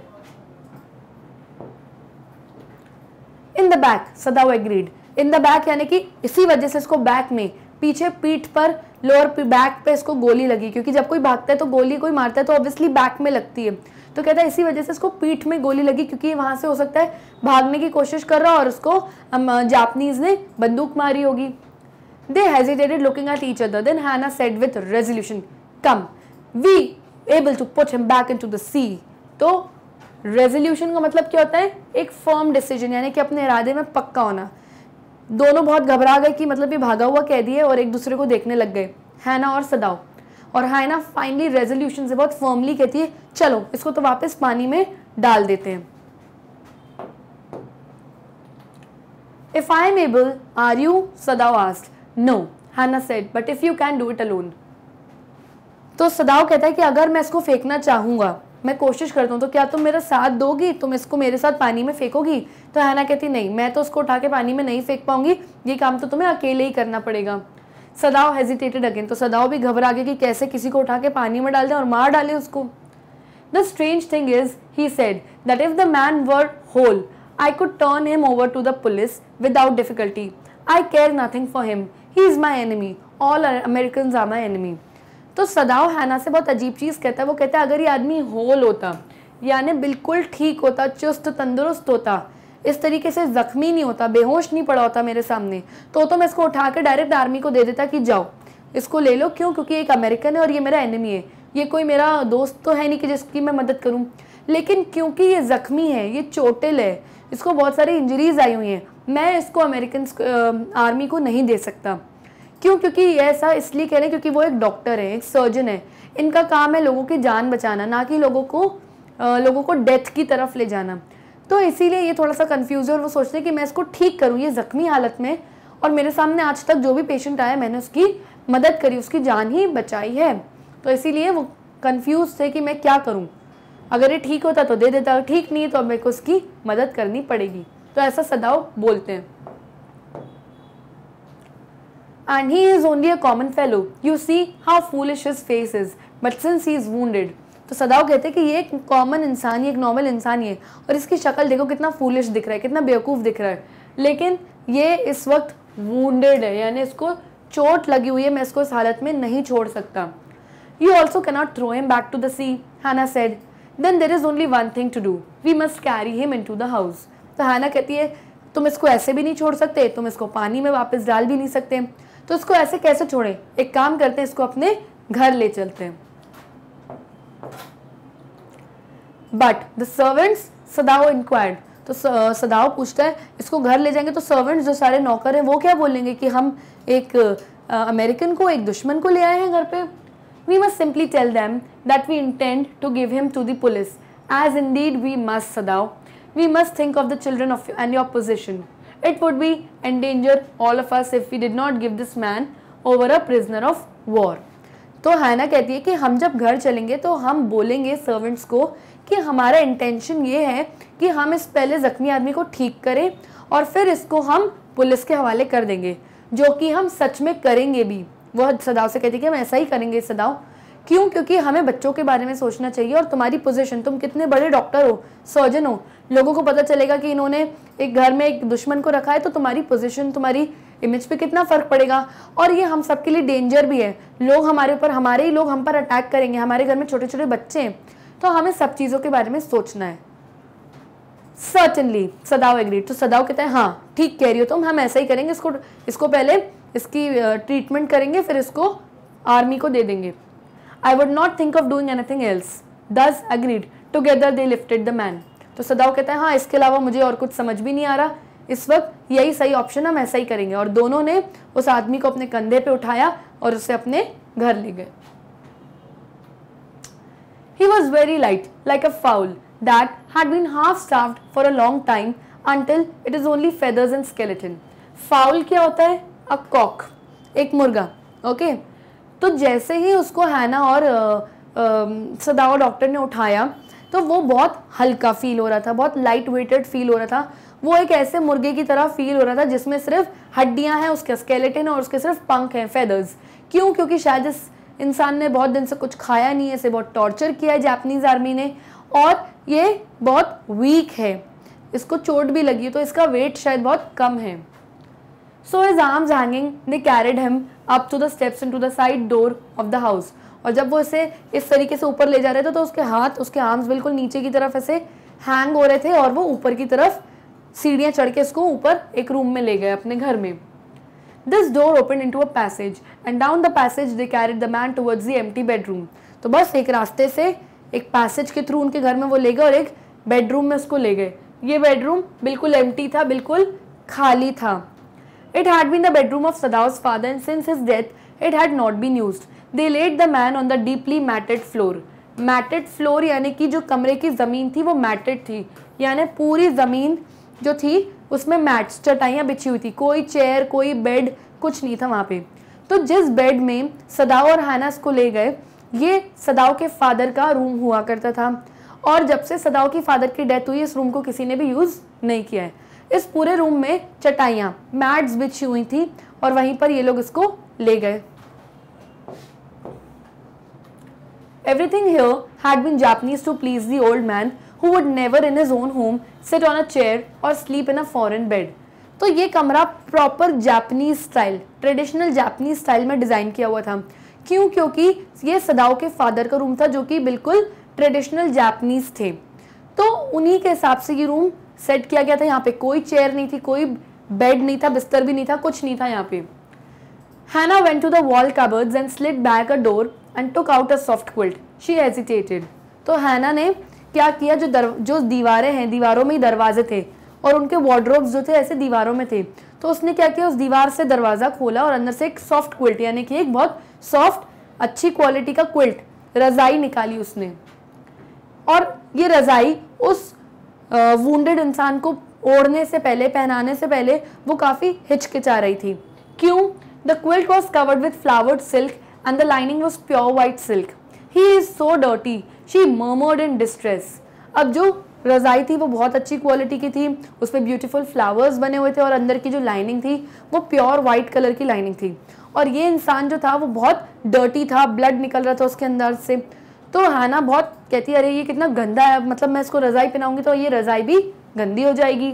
in the back Sadao agreed in the back यानी कि इसी वजह से इसको बैक में पीछे पीठ पर लोअर बैक पे इसको गोली लगी क्योंकि जब कोई भागता है तो गोली कोई मारता है तो ऑब्वियसली बैक में लगती है तो कहता है इसी वजह से उसको पीठ में गोली लगी क्योंकि वहां से हो सकता है भागने की कोशिश कर रहा और उसको जापनीज ने बंदूक मारी होगी they hesitated looking at each other then Hana said with resolution come we able to put him back in to the sea तो रेजोल्यूशन का मतलब क्या होता है एक फर्म डिसीजन यानी कि अपने इरादे में पक्का होना दोनों बहुत घबरा गए कि मतलब ये भागा हुआ कैदी है और एक दूसरे को देखने लग गए हैना और सदाओ और हाँ ना फाइनली रेजोल्यूशन से बहुत फर्मली कहती है चलो इसको तो वापस पानी में डाल देते हैं If I am able, are you? Sadao asked. No, Hannah said, but if you can do it alone. तो सदाव कहता है कि अगर मैं इसको फेंकना चाहूंगा मैं कोशिश करता हूँ तो क्या तुम मेरा साथ दोगी तुम इसको मेरे साथ पानी में फेंकोगी तो हैना कहती नहीं मैं तो उसको उठा के पानी में नहीं फेंक पाऊंगी ये काम तो तुम्हें अकेले ही करना पड़ेगा सदाव हेजिटेटेड अगेन तो सदाओ भी घबरा गए कि कैसे किसी को उठा के पानी में डाल दें और मार डालें उसको the strange thing is he said that if the man were whole I could turn him over to the police without difficulty I care nothing for him he is my enemy all American are my enemy तो Sadao हैना से बहुत अजीब चीज़ कहता है वो कहता है अगर ये आदमी होल होता यानी बिल्कुल ठीक होता चुस्त तंदुरुस्त होता इस तरीके से ज़ख्मी नहीं होता बेहोश नहीं पड़ा होता मेरे सामने तो तो मैं इसको उठा डायरेक्ट आर्मी को दे देता कि जाओ इसको ले लो क्यों क्योंकि एक अमेरिकन है और ये मेरा एनिमी है ये कोई मेरा दोस्त तो है नहीं कि जिसकी मैं मदद करूँ लेकिन क्योंकि ये ज़ख्मी है ये चोटिल है इसको बहुत सारी इंजरीज आई हुई हैं मैं इसको अमेरिकन आर्मी को नहीं दे सकता क्यों क्योंकि ये ऐसा इसलिए कह रहे हैं क्योंकि वो एक डॉक्टर है एक सर्जन है इनका काम है लोगों की जान बचाना ना कि लोगों को लोगों को डेथ की तरफ ले जाना तो इसीलिए ये थोड़ा सा कन्फ्यूज है और वो सोचते हैं कि मैं इसको ठीक करूँ ये ज़ख्मी हालत में और मेरे सामने आज तक जो भी पेशेंट आया मैंने उसकी मदद करी उसकी जान ही बचाई है तो इसीलिए वो कन्फ्यूज़ थे कि मैं क्या करूँ अगर ये ठीक होता तो दे देता ठीक नहीं है तो मेरे को उसकी मदद करनी पड़ेगी तो ऐसा सदाव बोलते हैं And he is only a common fellow. You see how foolish his face is, but since he is wounded, तो सदाव कहते हैं कि ये एक कॉमन इंसान ये एक नॉर्मल इंसान ये और इसकी शक्ल देखो कितना फूलिश दिख रहा है कितना बेवकूफ़ दिख रहा है लेकिन ये इस वक्त वूडेड है यानी इसको चोट लगी हुई है मैं इसको इस हालत में नहीं छोड़ सकता you also cannot throw him back to the sea Hana said then there is only one thing to do we must carry him in to the house तो हैना कहती है तुम इसको ऐसे भी नहीं छोड़ सकते तुम इसको पानी में वापस डाल भी नहीं सकते तो इसको ऐसे कैसे छोड़ें एक काम करते हैं इसको अपने घर ले चलते हैं but the servants Sadao inquired तो सदाओ पूछता है इसको घर ले जाएंगे तो सर्वेंट्स जो सारे नौकर हैं वो क्या बोलेंगे कि हम एक अमेरिकन को एक दुश्मन को ले आए हैं घर पे we must simply tell them that we intend to give him to the police as indeed we must Sadao we must think of the children of and your position it would be endanger all of us if we did not give this man over a prisoner of war तो Hana कहती है कि हम जब घर चलेंगे तो हम बोलेंगे सर्वेंट्स को कि हमारा इंटेंशन ये है कि हम इस पहले ज़ख्मी आदमी को ठीक करें और फिर इसको हम पुलिस के हवाले कर देंगे जो कि हम सच में करेंगे भी वह सदाव से कहती कि हम ऐसा ही करेंगे सदाव क्यों क्योंकि हमें बच्चों के बारे में सोचना चाहिए और तुम्हारी पोजीशन तुम कितने बड़े डॉक्टर हो सर्जन हो लोगों को पता चलेगा कि इन्होंने एक घर में एक दुश्मन को रखा है तो तुम्हारी पोजीशन तुम्हारी इमेज पे कितना फ़र्क पड़ेगा और ये हम सबके लिए डेंजर भी है लोग हमारे ऊपर हमारे ही लोग हम पर अटैक करेंगे हमारे घर में छोटे छोटे बच्चे हैं तो हमें सब चीज़ों के बारे में सोचना है सर्टनली सदाव एग्रीड तो सदाव कहता है हाँ ठीक कह रही हो तुम हम ऐसा ही करेंगे इसको इसको पहले इसकी ट्रीटमेंट करेंगे फिर इसको आर्मी को दे देंगे I would not think of doing anything else thus agreed together they lifted the man तो सदाव कहता है हाँ इसके अलावा मुझे और कुछ समझ भी नहीं आ रहा इस वक्त यही सही ऑप्शन हम ऐसा ही करेंगे और दोनों ने उस आदमी को अपने कंधे पे उठाया और उसे अपने घर ले गए He was very light, like a fowl that had been half starved for a long time until it is only feathers and skeleton. Fowl kya hota hai a cock ek murga okay? to jaise hi usko hana aur sadao doctor ne uthaya तो वो बहुत हल्का feel हो रहा था बहुत light weighted feel हो रहा था वो एक ऐसे मुर्गे की तरह फील हो रहा था जिसमें सिर्फ हड्डियां हैं उसके स्केलेटन और उसके सिर्फ पंख हैं फेदर्स क्यों क्योंकि शायद इस इंसान ने बहुत दिन से कुछ खाया नहीं है इसे बहुत टॉर्चर किया है जापनीज़ आर्मी ने और ये बहुत वीक है इसको चोट भी लगी तो इसका वेट शायद बहुत कम है so his arms hanging they carried him up to the steps and to the side door of the house और जब वो इसे इस तरीके से ऊपर ले जा रहे थे तो उसके हाथ उसके आर्म्स बिल्कुल नीचे की तरफ ऐसे हैंग हो रहे थे और वो ऊपर की तरफ सीढ़ियाँ चढ़ के इसको ऊपर एक रूम में ले गए अपने घर में this door open into a passage and down the passage they carried the man towards the T bedroom तो बस एक रास्ते से एक पैसेज के थ्रू उनके घर में वो ले गए और एक बेडरूम में उसको ले गए ये बेडरूम बिल्कुल टी था बिल्कुल खाली था it had been the bedroom of Sadao's father and since his death it had not been use they let the man on the deeply matted floor matted floor यानी कि जो कमरे की ज़मीन थी वो मैटेड थी यानी पूरी ज़मीन जो थी उसमें मैट्स चटाइयाँ बिछी हुई थी कोई चेयर कोई बेड कुछ नहीं था वहाँ पे तो जिस बेड में सदाव और हैनास को ले गए ये सदाव के फादर का रूम हुआ करता था और जब से सदाव की फादर की डेथ हुई इस रूम को किसी ने भी यूज़ नहीं किया है इस पूरे रूम में चटाइयाँ मैट्स बिछी हुई थी और वहीं पर ये लोग इसको ले गए Everything here had been Japanese to please the old man who would never in his own home sit on a chair or sleep in a foreign bed. तो ये कमरा proper Japanese style traditional Japanese style में design किया हुआ था क्यों क्योंकि ये सदाओ के फादर का रूम था जो कि बिल्कुल ट्रेडिशनल जापानीज थे तो उन्हीं के हिसाब से ये रूम सेट किया गया था यहाँ पे कोई चेयर नहीं थी कोई बेड नहीं था बिस्तर भी नहीं था कुछ नहीं था यहाँ पे Hana went to the wall cupboards and slip back a door and took out a soft quilt she hesitated तो हैना ने क्या किया जो दर जो दीवारें हैं दीवारों में ही दरवाजे थे और उनके वार्ड्रोब जो थे ऐसे दीवारों में थे तो उसने क्या किया उस दीवार से दरवाज़ा खोला और अंदर से एक सॉफ्ट क्विल्ट यानी कि एक बहुत सॉफ्ट अच्छी क्वालिटी का क्विल्ट रज़ाई निकाली उसने और ये रज़ाई उस वूडेड इंसान को ओढ़ने से पहले पहनाने से पहले वो काफ़ी हिचकिचा रही थी क्यों the quilt was covered with flowered silk and the lining was pure white silk he is so dirty she murmured in distress अब जो रज़ाई थी वो बहुत अच्छी क्वालिटी की थी उस पर ब्यूटीफुल फ्लावर्स बने हुए थे और अंदर की जो लाइनिंग थी वो प्योर वाइट कलर की लाइनिंग थी और ये इंसान जो था वो बहुत डर्टी था ब्लड निकल रहा था उसके अंदर से तो हाना बहुत कहती है अरे ये कितना गंदा है मतलब मैं इसको रज़ाई पहनाऊंगी तो ये रज़ाई भी गंदी हो जाएगी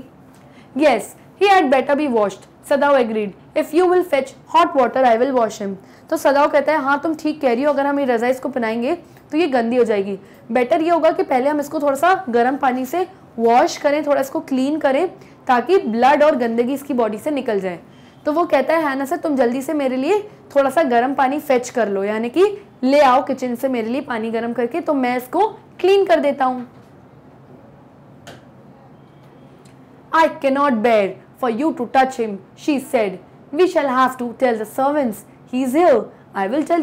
yes he had better be washed Sadao agreed if you will fetch hot water I will wash him तो सदाओ कहता है हाँ तुम ठीक कह रही हो अगर हम ये रज़ाई इसको पहनाएंगे तो ये गंदी हो जाएगी बेटर ये होगा कि पहले हम इसको थोड़ा सा गर्म पानी से वॉश करें थोड़ा इसको क्लीन करें ताकि ब्लड और गंदगी इसकी बॉडी से निकल जाए तो वो कहता है हैना सर तुम जल्दी से मेरे लिए थोड़ा सा गर्म पानी फेच कर लो यानी कि ले आओ किचन से मेरे लिए पानी गर्म करके तो मैं इसको क्लीन कर देता हूँ I can not for for you to touch him she We shall have to tell the servants. He's ill. I will tell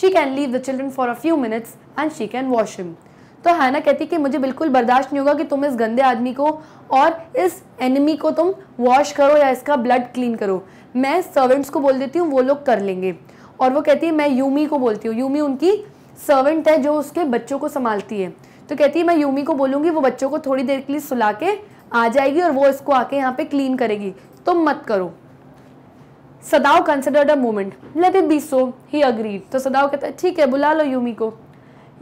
she can leave the children for a few minutes and she can wash him तो Hana कहती है कि मुझे बिल्कुल बर्दाश्त नहीं होगा कि तुम इस गंदे आदमी को और इस एनिमी को तुम वॉश करो या इसका ब्लड क्लीन करो मैं सर्वेंट्स को बोल देती हूँ वो लोग कर लेंगे और वो कहती है मैं यूमी को बोलती हूँ यूमी उनकी सर्वेंट है जो उसके बच्चों को संभालती है तो कहती है मैं यूमी को बोलूँगी वो बच्चों को थोड़ी देर के लिए सुला के आ जाएगी और वो इसको आके यहाँ पे क्लीन करेगी तुम मत करो Sadao considered a moment let it be so he agreed तो सदाओ कहता है ठीक है बुला लो यूमी को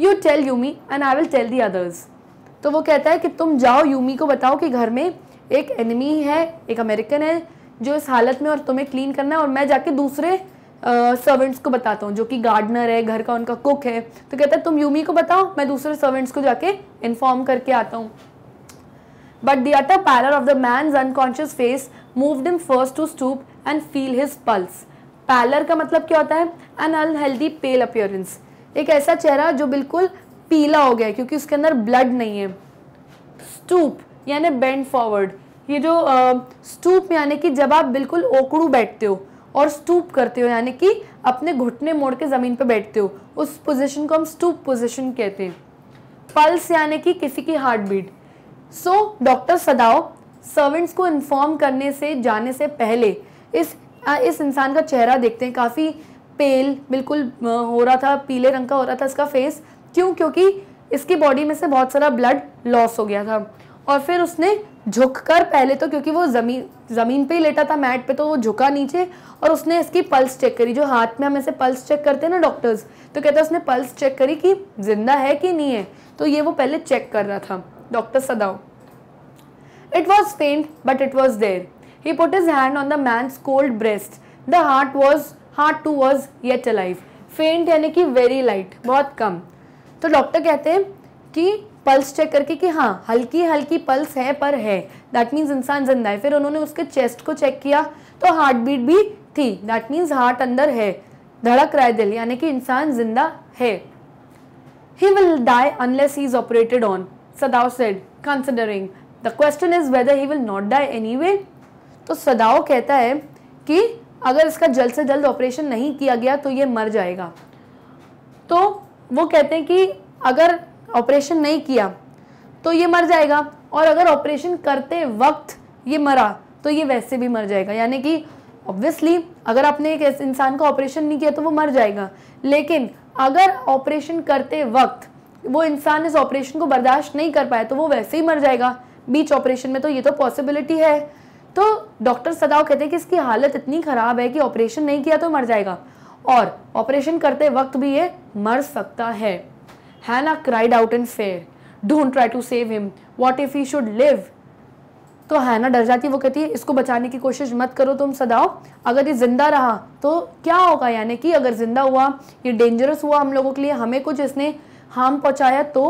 you tell Yumi and I will tell the others तो वो कहता है कि तुम जाओ यूमी को बताओ कि घर में एक एनिमी है एक अमेरिकन है जो इस हालत में और तुम्हें क्लीन करना है और मैं जाके दूसरे सर्वेंट्स uh, को बताता हूँ जो कि गार्डनर है घर का उनका कुक है तो कहता है तुम यूमी को बताओ मैं दूसरे सर्वेंट्स को जाके इन्फॉर्म करके आता हूँ but the utter of the man unconscious face moved in first to stoop and feel his pulse pallor का मतलब क्या होता है एन अनहेल्दी पेल अपियरेंस एक ऐसा चेहरा जो बिल्कुल पीला हो गया क्योंकि उसके अंदर ब्लड नहीं है स्टूप यानी बेंड फॉरवर्ड ये जो स्टूप यानी कि जब आप बिल्कुल ओकड़ू बैठते हो और स्टूप करते हो यानी कि अपने घुटने मोड़ के ज़मीन पर बैठते हो उस पोजीशन को हम स्टूप पोजीशन कहते हैं पल्स यानी कि किसी की heartbeat so doctor Sadao servants को इन्फॉर्म करने से जाने से पहले इस आ, इस इंसान का चेहरा देखते हैं काफ़ी पेल बिल्कुल हो रहा था पीले रंग का हो रहा था इसका फेस क्यों क्योंकि इसकी बॉडी में से बहुत सारा ब्लड लॉस हो गया था और फिर उसने झुककर पहले तो क्योंकि वो ज़मीन ज़मीन पे ही लेटा था मैट पे तो वो झुका नीचे और उसने इसकी पल्स चेक करी जो हाथ में हम ऐसे पल्स चेक करते हैं ना डॉक्टर्स तो कहते हैं उसने पल्स चेक करी कि जिंदा है कि नहीं है तो ये वो पहले चेक कर रहा था doctor Sadao it was faint but it was there He put his hand on the man's cold breast. The heart was heart too was yet alive. फेंट यानी कि वेरी लाइट बहुत कम तो डॉक्टर कहते हैं कि पल्स चेक करके कि हाँ हल्की हल्की पल्स है पर है दैट मीन्स इंसान जिंदा है फिर उन्होंने उसके चेस्ट को चेक किया तो हार्ट बीट भी थी दैट मीन्स हार्ट अंदर है धड़क रहा है दिल यानी कि इंसान जिंदा है he will die unless he is operated on Sadao said considering the question is whether he will not die anyway तो सदाओ कहता है कि अगर इसका जल्द से जल्द ऑपरेशन नहीं किया गया तो ये मर जाएगा तो वो कहते हैं कि अगर ऑपरेशन नहीं किया तो ये मर जाएगा और अगर ऑपरेशन करते वक्त ये मरा तो ये वैसे भी मर जाएगा यानी कि ऑब्वियसली अगर आपने एक इंसान का ऑपरेशन नहीं किया तो वो मर जाएगा लेकिन अगर ऑपरेशन करते वक्त वो इंसान इस ऑपरेशन को बर्दाश्त नहीं कर पाया तो वो वैसे ही मर जाएगा बीच ऑपरेशन में तो ये तो पॉसिबिलिटी है तो डॉक्टर सदाव कहते हैं कि इसकी हालत इतनी ख़राब है कि ऑपरेशन नहीं किया तो मर जाएगा और ऑपरेशन करते वक्त भी ये मर सकता है Hana cried out in fear don't try to save him what if you should live तो हैना डर जाती है वो कहती है इसको बचाने की कोशिश मत करो तुम सदाओ अगर ये ज़िंदा रहा तो क्या होगा यानी कि अगर ज़िंदा हुआ ये डेंजरस हुआ हम लोगों के लिए हमें कुछ इसने हार्म पहुंचाया तो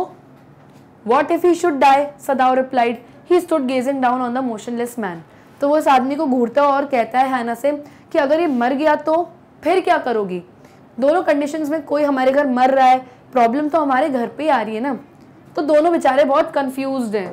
what if he should die Sadao replied he stood gazing down on the motionless man तो वो इस आदमी को घूरता है और कहता है हैना से कि अगर ये मर गया तो फिर क्या करोगी दोनों कंडीशंस में कोई हमारे घर मर रहा है प्रॉब्लम तो हमारे घर पे ही आ रही है ना तो दोनों बेचारे बहुत कंफ्यूज हैं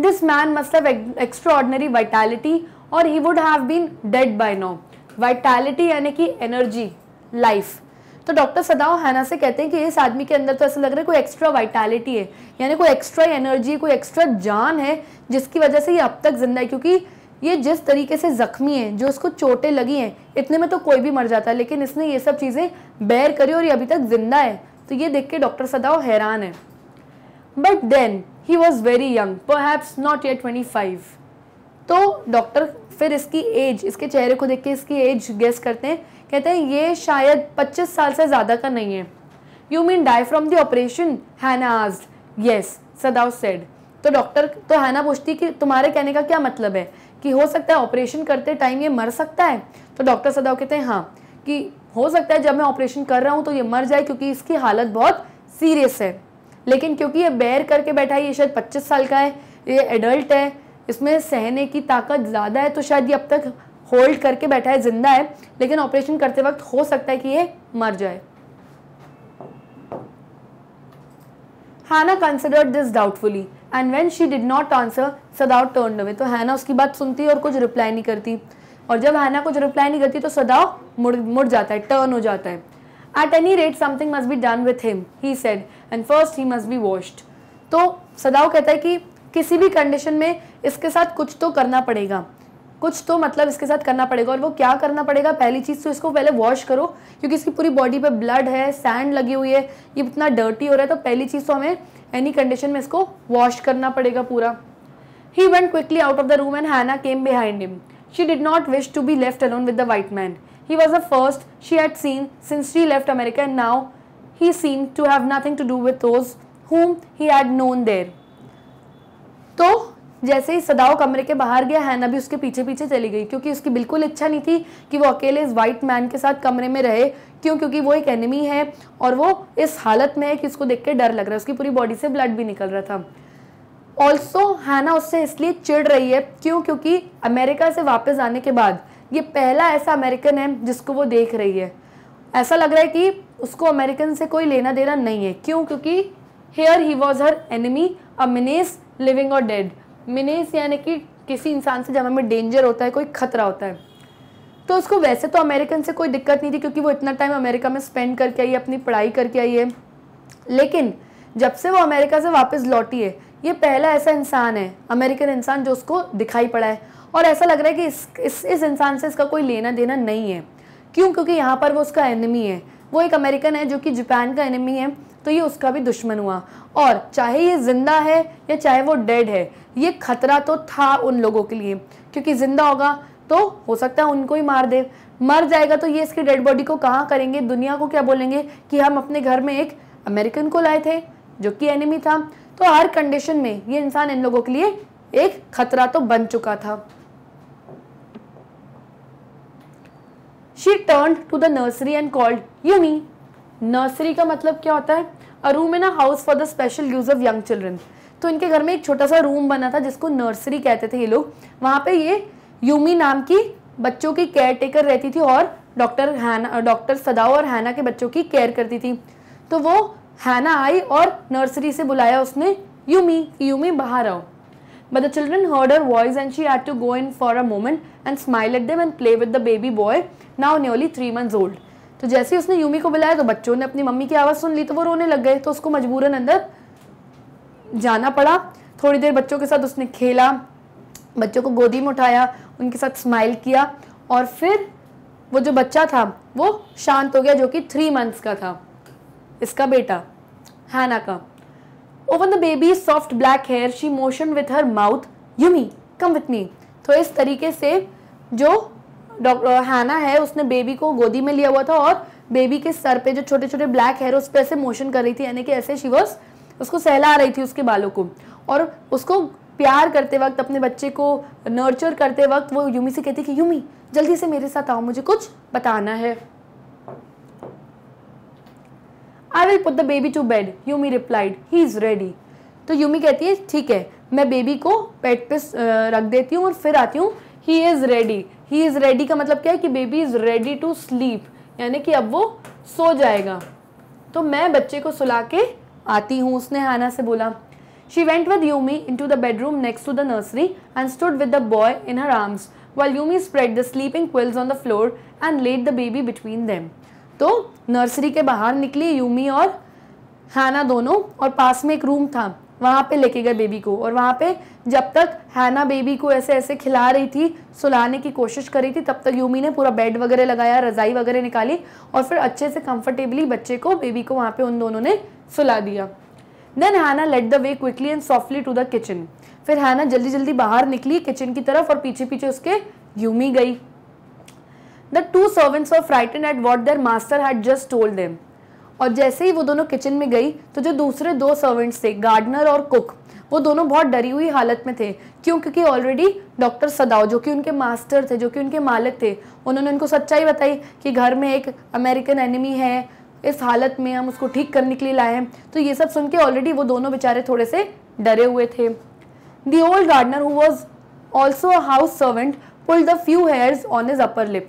this man must have extraordinary vitality or he would have been dead by now vitality यानी कि एनर्जी लाइफ तो डॉक्टर सदाओ हैना से कहते हैं कि इस आदमी के अंदर तो ऐसा लग रहा है कोई एक्स्ट्रा वाइटैलिटी है यानी कोई एक्स्ट्रा एनर्जी कोई एक्स्ट्रा जान है जिसकी वजह से ये अब तक जिंदा है क्योंकि ये जिस तरीके से ज़ख्मी है जो उसको चोटें लगी हैं इतने में तो कोई भी मर जाता है लेकिन इसने ये सब चीज़ें बैर करी और ये अभी तक जिंदा है तो ये देख के डॉक्टर सदाओ हैरान है but then he was very young perhaps not yet twenty five तो डॉक्टर फिर इसकी एज इसके चेहरे को देख के इसकी एज गेस करते हैं कहते हैं ये शायद 25 साल से ज़्यादा का नहीं है you mean die from the operation Hana आज येस सदाउ सेड तो डॉक्टर तो हैना पूछती कि तुम्हारे कहने का क्या मतलब है कि हो सकता है ऑपरेशन करते टाइम ये मर सकता है तो डॉक्टर सदाव कहते हैं हाँ कि हो सकता है जब मैं ऑपरेशन कर रहा हूँ तो ये मर जाए क्योंकि इसकी हालत बहुत सीरियस है लेकिन क्योंकि ये बैर करके बैठा है ये शायद पच्चीस साल का है ये एडल्ट है इसमें सहने की ताकत ज़्यादा है तो शायद ये अब तक होल्ड करके बैठा है जिंदा है लेकिन ऑपरेशन करते वक्त हो सकता है कि ये मर जाए Hana considered this doubtfully and when she did not answer Sadao turn away तो हैना उसकी बात सुनती और कुछ रिप्लाई नहीं करती और जब हैना कुछ रिप्लाई नहीं करती तो सदाव मुड़ मुड़ जाता है टर्न हो जाता है at any rate something must be done with him he said and first he must be washed तो सदाव कहता है कि किसी भी कंडीशन में इसके साथ कुछ तो करना पड़ेगा कुछ तो मतलब इसके साथ करना पड़ेगा और वो क्या करना पड़ेगा पहली चीज़ तो इसको पहले वॉश करो क्योंकि इसकी पूरी बॉडी पे ब्लड है सैंड लगी हुई है ये इतना डर्टी हो रहा है तो पहली चीज़ तो हमें एनी कंडीशन में इसको वॉश करना पड़ेगा पूरा ही went quickly out of the room and Hana came behind him she did not wish to be left alone with the white man he was a first she had seen since she left America and now he seen to have nothing to do with those whom he had known तो जैसे ही सदाओ कमरे के बाहर गया हैना भी उसके पीछे पीछे चली गई क्योंकि उसकी बिल्कुल इच्छा नहीं थी कि वो अकेले इस वाइट मैन के साथ कमरे में रहे क्यों क्योंकि वो एक एनिमी है और वो इस हालत में है कि उसको देख के डर लग रहा है उसकी पूरी बॉडी से ब्लड भी निकल रहा था ऑल्सो हैना उससे इसलिए चिड़ रही है क्यों क्योंकि अमेरिका से वापस आने के बाद ये पहला ऐसा अमेरिकन है जिसको वो देख रही है ऐसा लग रहा है कि उसको अमेरिकन से कोई लेना देना नहीं है क्यों क्योंकि here he was her enemy enemies living और डेड मिनेस यानी कि किसी इंसान से जब हमें डेंजर होता है कोई खतरा होता है तो उसको वैसे तो अमेरिकन से कोई दिक्कत नहीं थी क्योंकि वो इतना टाइम अमेरिका में स्पेंड करके आई है अपनी पढ़ाई करके आई है लेकिन जब से वो अमेरिका से वापस लौटी है ये पहला ऐसा इंसान है अमेरिकन इंसान जो उसको दिखाई पड़ा है और ऐसा लग रहा है कि इस इस इस इंसान से इसका कोई लेना देना नहीं है क्यों क्योंकि यहाँ पर वो उसका एनिमी है वो एक अमेरिकन है जो कि जापान का एनिमी है तो ये उसका भी दुश्मन हुआ और चाहे ये ज़िंदा है या चाहे वो डेड है ये खतरा तो था उन लोगों के लिए क्योंकि ज़िंदा होगा तो हो सकता है उनको ही मार दे मर जाएगा तो ये इसकी डेड बॉडी को कहाँ करेंगे दुनिया को क्या बोलेंगे कि हम अपने घर में एक अमेरिकन को लाए थे जो कि एनिमी था तो हर कंडीशन में ये इंसान इन लोगों के लिए एक खतरा तो बन चुका था she turn to the nursery and called Yumi nursery का मतलब क्या होता है a room in a house for the special use of young children तो इनके घर में एक छोटा सा रूम बना था जिसको नर्सरी कहते थे ये लोग वहाँ पे ये यूमी नाम की बच्चों की केयर टेकर रहती थी और डॉक्टर हैना डॉक्टर सदाओ और हैना के बच्चों की केयर करती थी तो वो हैना आई और नर्सरी से बुलाया उसने यूमी कि यूमी बाहर आओ But the children heard her voice and she had to go in for a moment and smile at them and play with the baby boy, now nearly three months old. तो जैसे ही उसने Yumi को बुलाया तो बच्चों ने अपनी mummy की आवाज़ सुन ली तो वो रोने लग गए तो उसको मजबूरन अंदर जाना पड़ा थोड़ी देर बच्चों के साथ उसने खेला बच्चों को गोदी में उठाया उनके साथ स्माइल किया और फिर वो जो बच्चा था वो शांत हो गया जो कि थ्री मंथ्स का था इसका बेटा हैना का own the baby soft black hair she motion with her mouth Yumi come with me तो इस तरीके से जो डॉक्टर हाना है उसने बेबी को गोदी में लिया हुआ था और बेबी के सर पे जो छोटे छोटे ब्लैक हेयर उस पर ऐसे मोशन कर रही थी यानी कि ऐसे शिवस उसको सहला रही थी उसके बालों को और उसको प्यार करते वक्त अपने बच्चे को नर्चर करते वक्त वो यूमी से कहती कि यूमी जल्दी से मेरे साथ आओ मुझे कुछ बताना है I will put the baby to bed Yumi replied he is ready तो यूमी कहती है ठीक है मैं बेबी को बेड पे रख देती हूँ और फिर आती हूँ he is ready he is ready का मतलब क्या है कि baby is ready to sleep यानी कि अब वो सो जाएगा तो मैं बच्चे को सुला के आती हूँ उसने हाना से बोला she went with Yumi in to the bedroom next to the nursery and stood with the boy in her arms well Yumi spread the sleeping quilts on the floor and let the baby between them तो nursery के बाहर निकली Yumi और हाना दोनों और पास में एक room था वहाँ पे लेके गए बेबी को और वहाँ पे जब तक हैना बेबी को ऐसे ऐसे खिला रही थी सुलाने की कोशिश कर रही थी तब तक यूमी ने पूरा बेड वगैरह लगाया रज़ाई वगैरह निकाली और फिर अच्छे से कंफर्टेबली बच्चे को बेबी को वहाँ पे उन दोनों ने सुला दिया then Hana let the way quickly and softly to the kitchen फिर हैना जल्दी जल्दी बाहर निकली किचन की तरफ और पीछे पीछे उसके यूमी गई the two servants of frighten at what their master had just told them और जैसे ही वो दोनों किचन में गई तो जो दूसरे दो सर्वेंट्स थे गार्डनर और कुक वो दोनों बहुत डरी हुई हालत में थे क्यों क्योंकि ऑलरेडी डॉक्टर सदाओ जो कि उनके मास्टर थे जो कि उनके मालिक थे उन्होंने उनको सच्चाई बताई कि घर में एक अमेरिकन एनिमी है इस हालत में हम उसको ठीक करने के लिए लाए हैं तो ये सब सुन के ऑलरेडी वो दोनों बेचारे थोड़े से डरे हुए थे the old gardener who was also a house servant pull the few hairs on his upper lip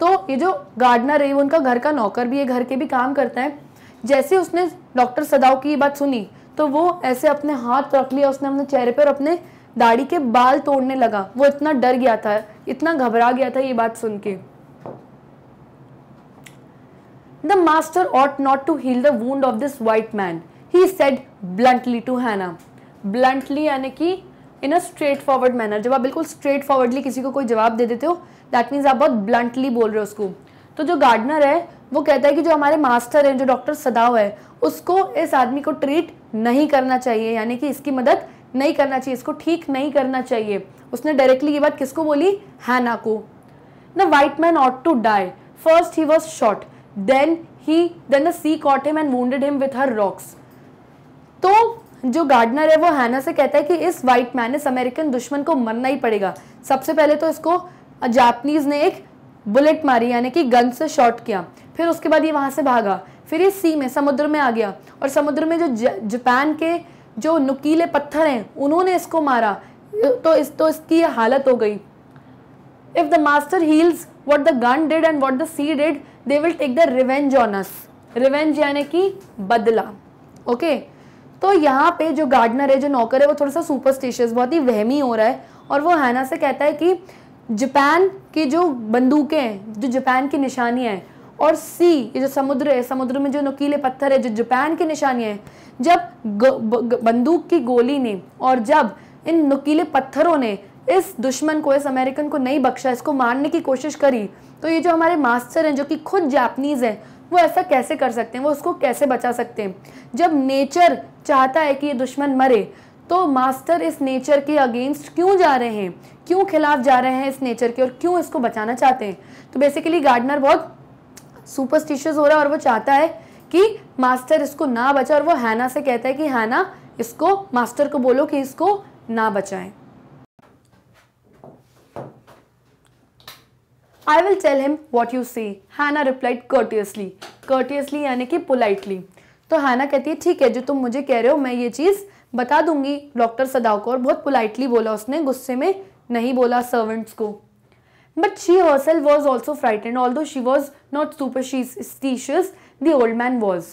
तो ये जो गार्डनर है वो उनका घर का नौकर भी है घर के भी काम करता है जैसे उसने डॉक्टर सदाव की ये बात सुनी तो वो ऐसे अपने हाथ रख लिया उसने अपने चेहरे पर अपने दाढ़ी के बाल तोड़ने लगा वो इतना डर गया था इतना घबरा गया था ये बात सुन के the master ought not to heal the wound of this white man he said bluntly to Hana bluntly यानी कि in a straight forward manner जब आप बिल्कुल स्ट्रेट फॉरवर्डली किसी को कोई जवाब दे देते हो दैट मीन्स आप बहुत ब्लंटली बोल रहे हो उसको तो जो गार्डनर है वो कहता है कि जो हमारे मास्टर हैं जो डॉक्टर सदाव है उसको इस आदमी को ट्रीट नहीं करना चाहिए यानी कि इसकी मदद नहीं करना चाहिए इसको ठीक नहीं करना चाहिए उसने डायरेक्टली ये बात किसको बोली हैना को the white man ought to die first he was shot then he then the sea caught him and wounded him with her rocks तो जो गार्डनर है वो हैना से कहता है कि इस वाइट मैन इस अमेरिकन दुश्मन को मरना ही पड़ेगा सबसे पहले तो इसको जापनीज ने एक बुलेट मारी यानी कि गन से शॉट किया फिर उसके बाद ये वहाँ से भागा फिर ये सी में समुद्र में आ गया और समुद्र में जो जापान के जो नुकीले पत्थर हैं उन्होंने इसको मारा तो इस तो इसकी ये हालत हो गई if the master heals what the gun did and what the sea did they will take the revenge on us revenge यानी कि बदला ओके तो यहाँ पे जो गार्डनर है जो नौकर है वो थोड़ा सा सुपरस्टिशियस बहुत ही वहमी हो रहा है और वो हैना से कहता है कि जापान की जो बंदूकें हैं जो जापान की निशानियाँ हैं और सी ये जो समुद्र है समुद्र में जो नुकीले पत्थर है जो जापान की निशानियाँ हैं जब बंदूक की गोली ने और जब इन नुकीले पत्थरों ने इस दुश्मन को इस अमेरिकन को नहीं बख्शा इसको मारने की कोशिश करी तो ये जो हमारे मास्टर हैं जो कि खुद जापनीज़ हैं वो ऐसा कैसे कर सकते हैं वो उसको कैसे बचा सकते हैं जब नेचर चाहता है कि ये दुश्मन मरे तो मास्टर इस नेचर के अगेंस्ट क्यों जा रहे हैं क्यों खिलाफ जा रहे हैं इस नेचर के और क्यों इसको बचाना चाहते हैं तो बेसिकली गार्डनर बहुत सुपरस्टिशियस हो रहा है और वो चाहता है कि मास्टर इसको ना बचाए और वो हैना से कहता है कि हैना इसको मास्टर को बोलो कि इसको ना बचाएं I will tell him what you see Hana replied कर्टियसली कर्टियसली यानी कि पोलाइटली तो हैना कहती है ठीक है जो तुम मुझे कह रहे हो मैं ये चीज़ बता दूंगी डॉक्टर सदाव को और बहुत पोलाइटली बोला उसने गुस्से में नहीं बोला सर्वेंट्स को but she herself was also frightened although she was not superstitious the old man was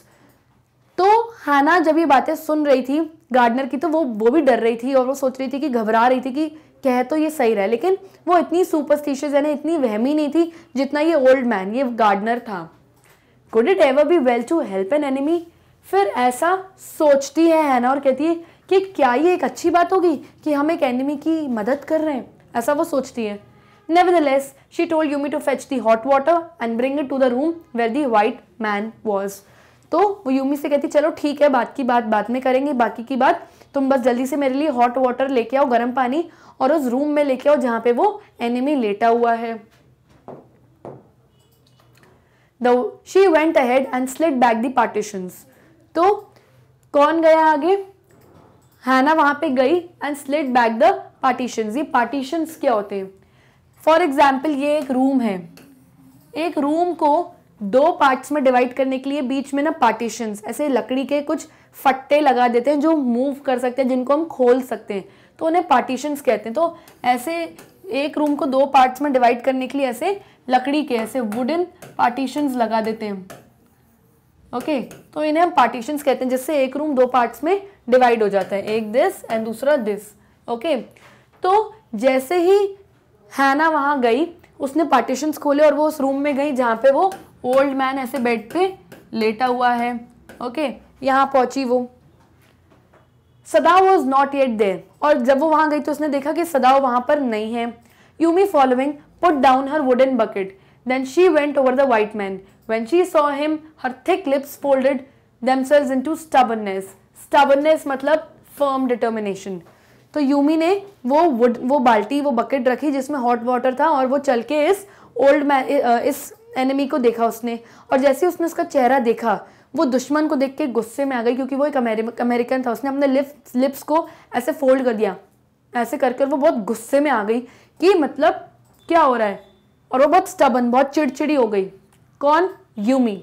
तो हाना जब ये बातें सुन रही थी गार्डनर की तो वो वो भी डर रही थी और वो सोच रही थी कि घबरा रही थी कि कह तो ये सही रहा लेकिन वो इतनी सुपरस्टिशियस यानी इतनी वहमी नहीं थी जितना ये ओल्ड मैन ये गार्डनर था good it ever be well to help an enemy फिर ऐसा सोचती है हैना और कहती है कि क्या ये एक अच्छी बात होगी कि हम एक एनिमी की मदद कर रहे हैं ऐसा वो सोचती है she she Yumi to fetch the hot water and bring it to the room where the white man was तो वो यूमी से कहती चलो ठीक है बात की बात बाद में करेंगे बाकी की बात तुम बस जल्दी से मेरे लिए हॉट वाटर लेके आओ गर्म पानी और उस रूम में लेके आओ जहां पे वो एनिमी लेटा हुआ है the she went ahead and slid back the partitions तो कौन गया आगे हैना वहाँ पे गई and slid back the partition ये पार्टीशन क्या होते हैं फॉर एग्जाम्पल ये एक रूम है एक रूम को दो पार्ट्स में डिवाइड करने के लिए बीच में ना पार्टीशन ऐसे लकड़ी के कुछ फट्टे लगा देते हैं जो मूव कर सकते हैं जिनको हम खोल सकते हैं तो उन्हें पार्टीशन कहते हैं तो ऐसे एक रूम को दो पार्ट्स में डिवाइड करने के लिए ऐसे लकड़ी के ऐसे वुडन पार्टीशंस लगा देते हैं ओके okay, तो इन्हें हम पार्टीशंस कहते हैं जिससे एक रूम दो पार्ट्स में डिवाइड हो जाता है एक दिस एंड दूसरा दिस ओके तो जैसे ही हैना वहां गई उसने पार्टीशन खोले और वो उस रूम में गई जहां पे वो ओल्ड मैन ऐसे बेड पे लेटा हुआ है ओके okay, पहुंची वो Sadao was not yet there और जब वो वहां गई तो उसने देखा कि सदा वहां पर नहीं है you me following put down her wooden bucket then she went over the white man when she saw him her thick lips folded themselves into stubbornness stubbornness मतलब फर्म डिटर्मिनेशन तो यूमी ने वो वुड वो बाल्टी वो bucket रखी जिसमें hot water था और वो चल के इस ओल्ड मैन इस एनिमी को देखा उसने और जैसे उसने उसका चेहरा देखा वो दुश्मन को देख के गुस्से में आ गई क्योंकि वो एक अमेरिकन था उसने अपने लिप्स लिप्स को ऐसे फोल्ड कर दिया ऐसे कर कर वो बहुत गुस्से में आ गई कि मतलब क्या हो रहा है और वो बहुत स्टबन बहुत चिड़चिड़ी हो गई कौन Yumi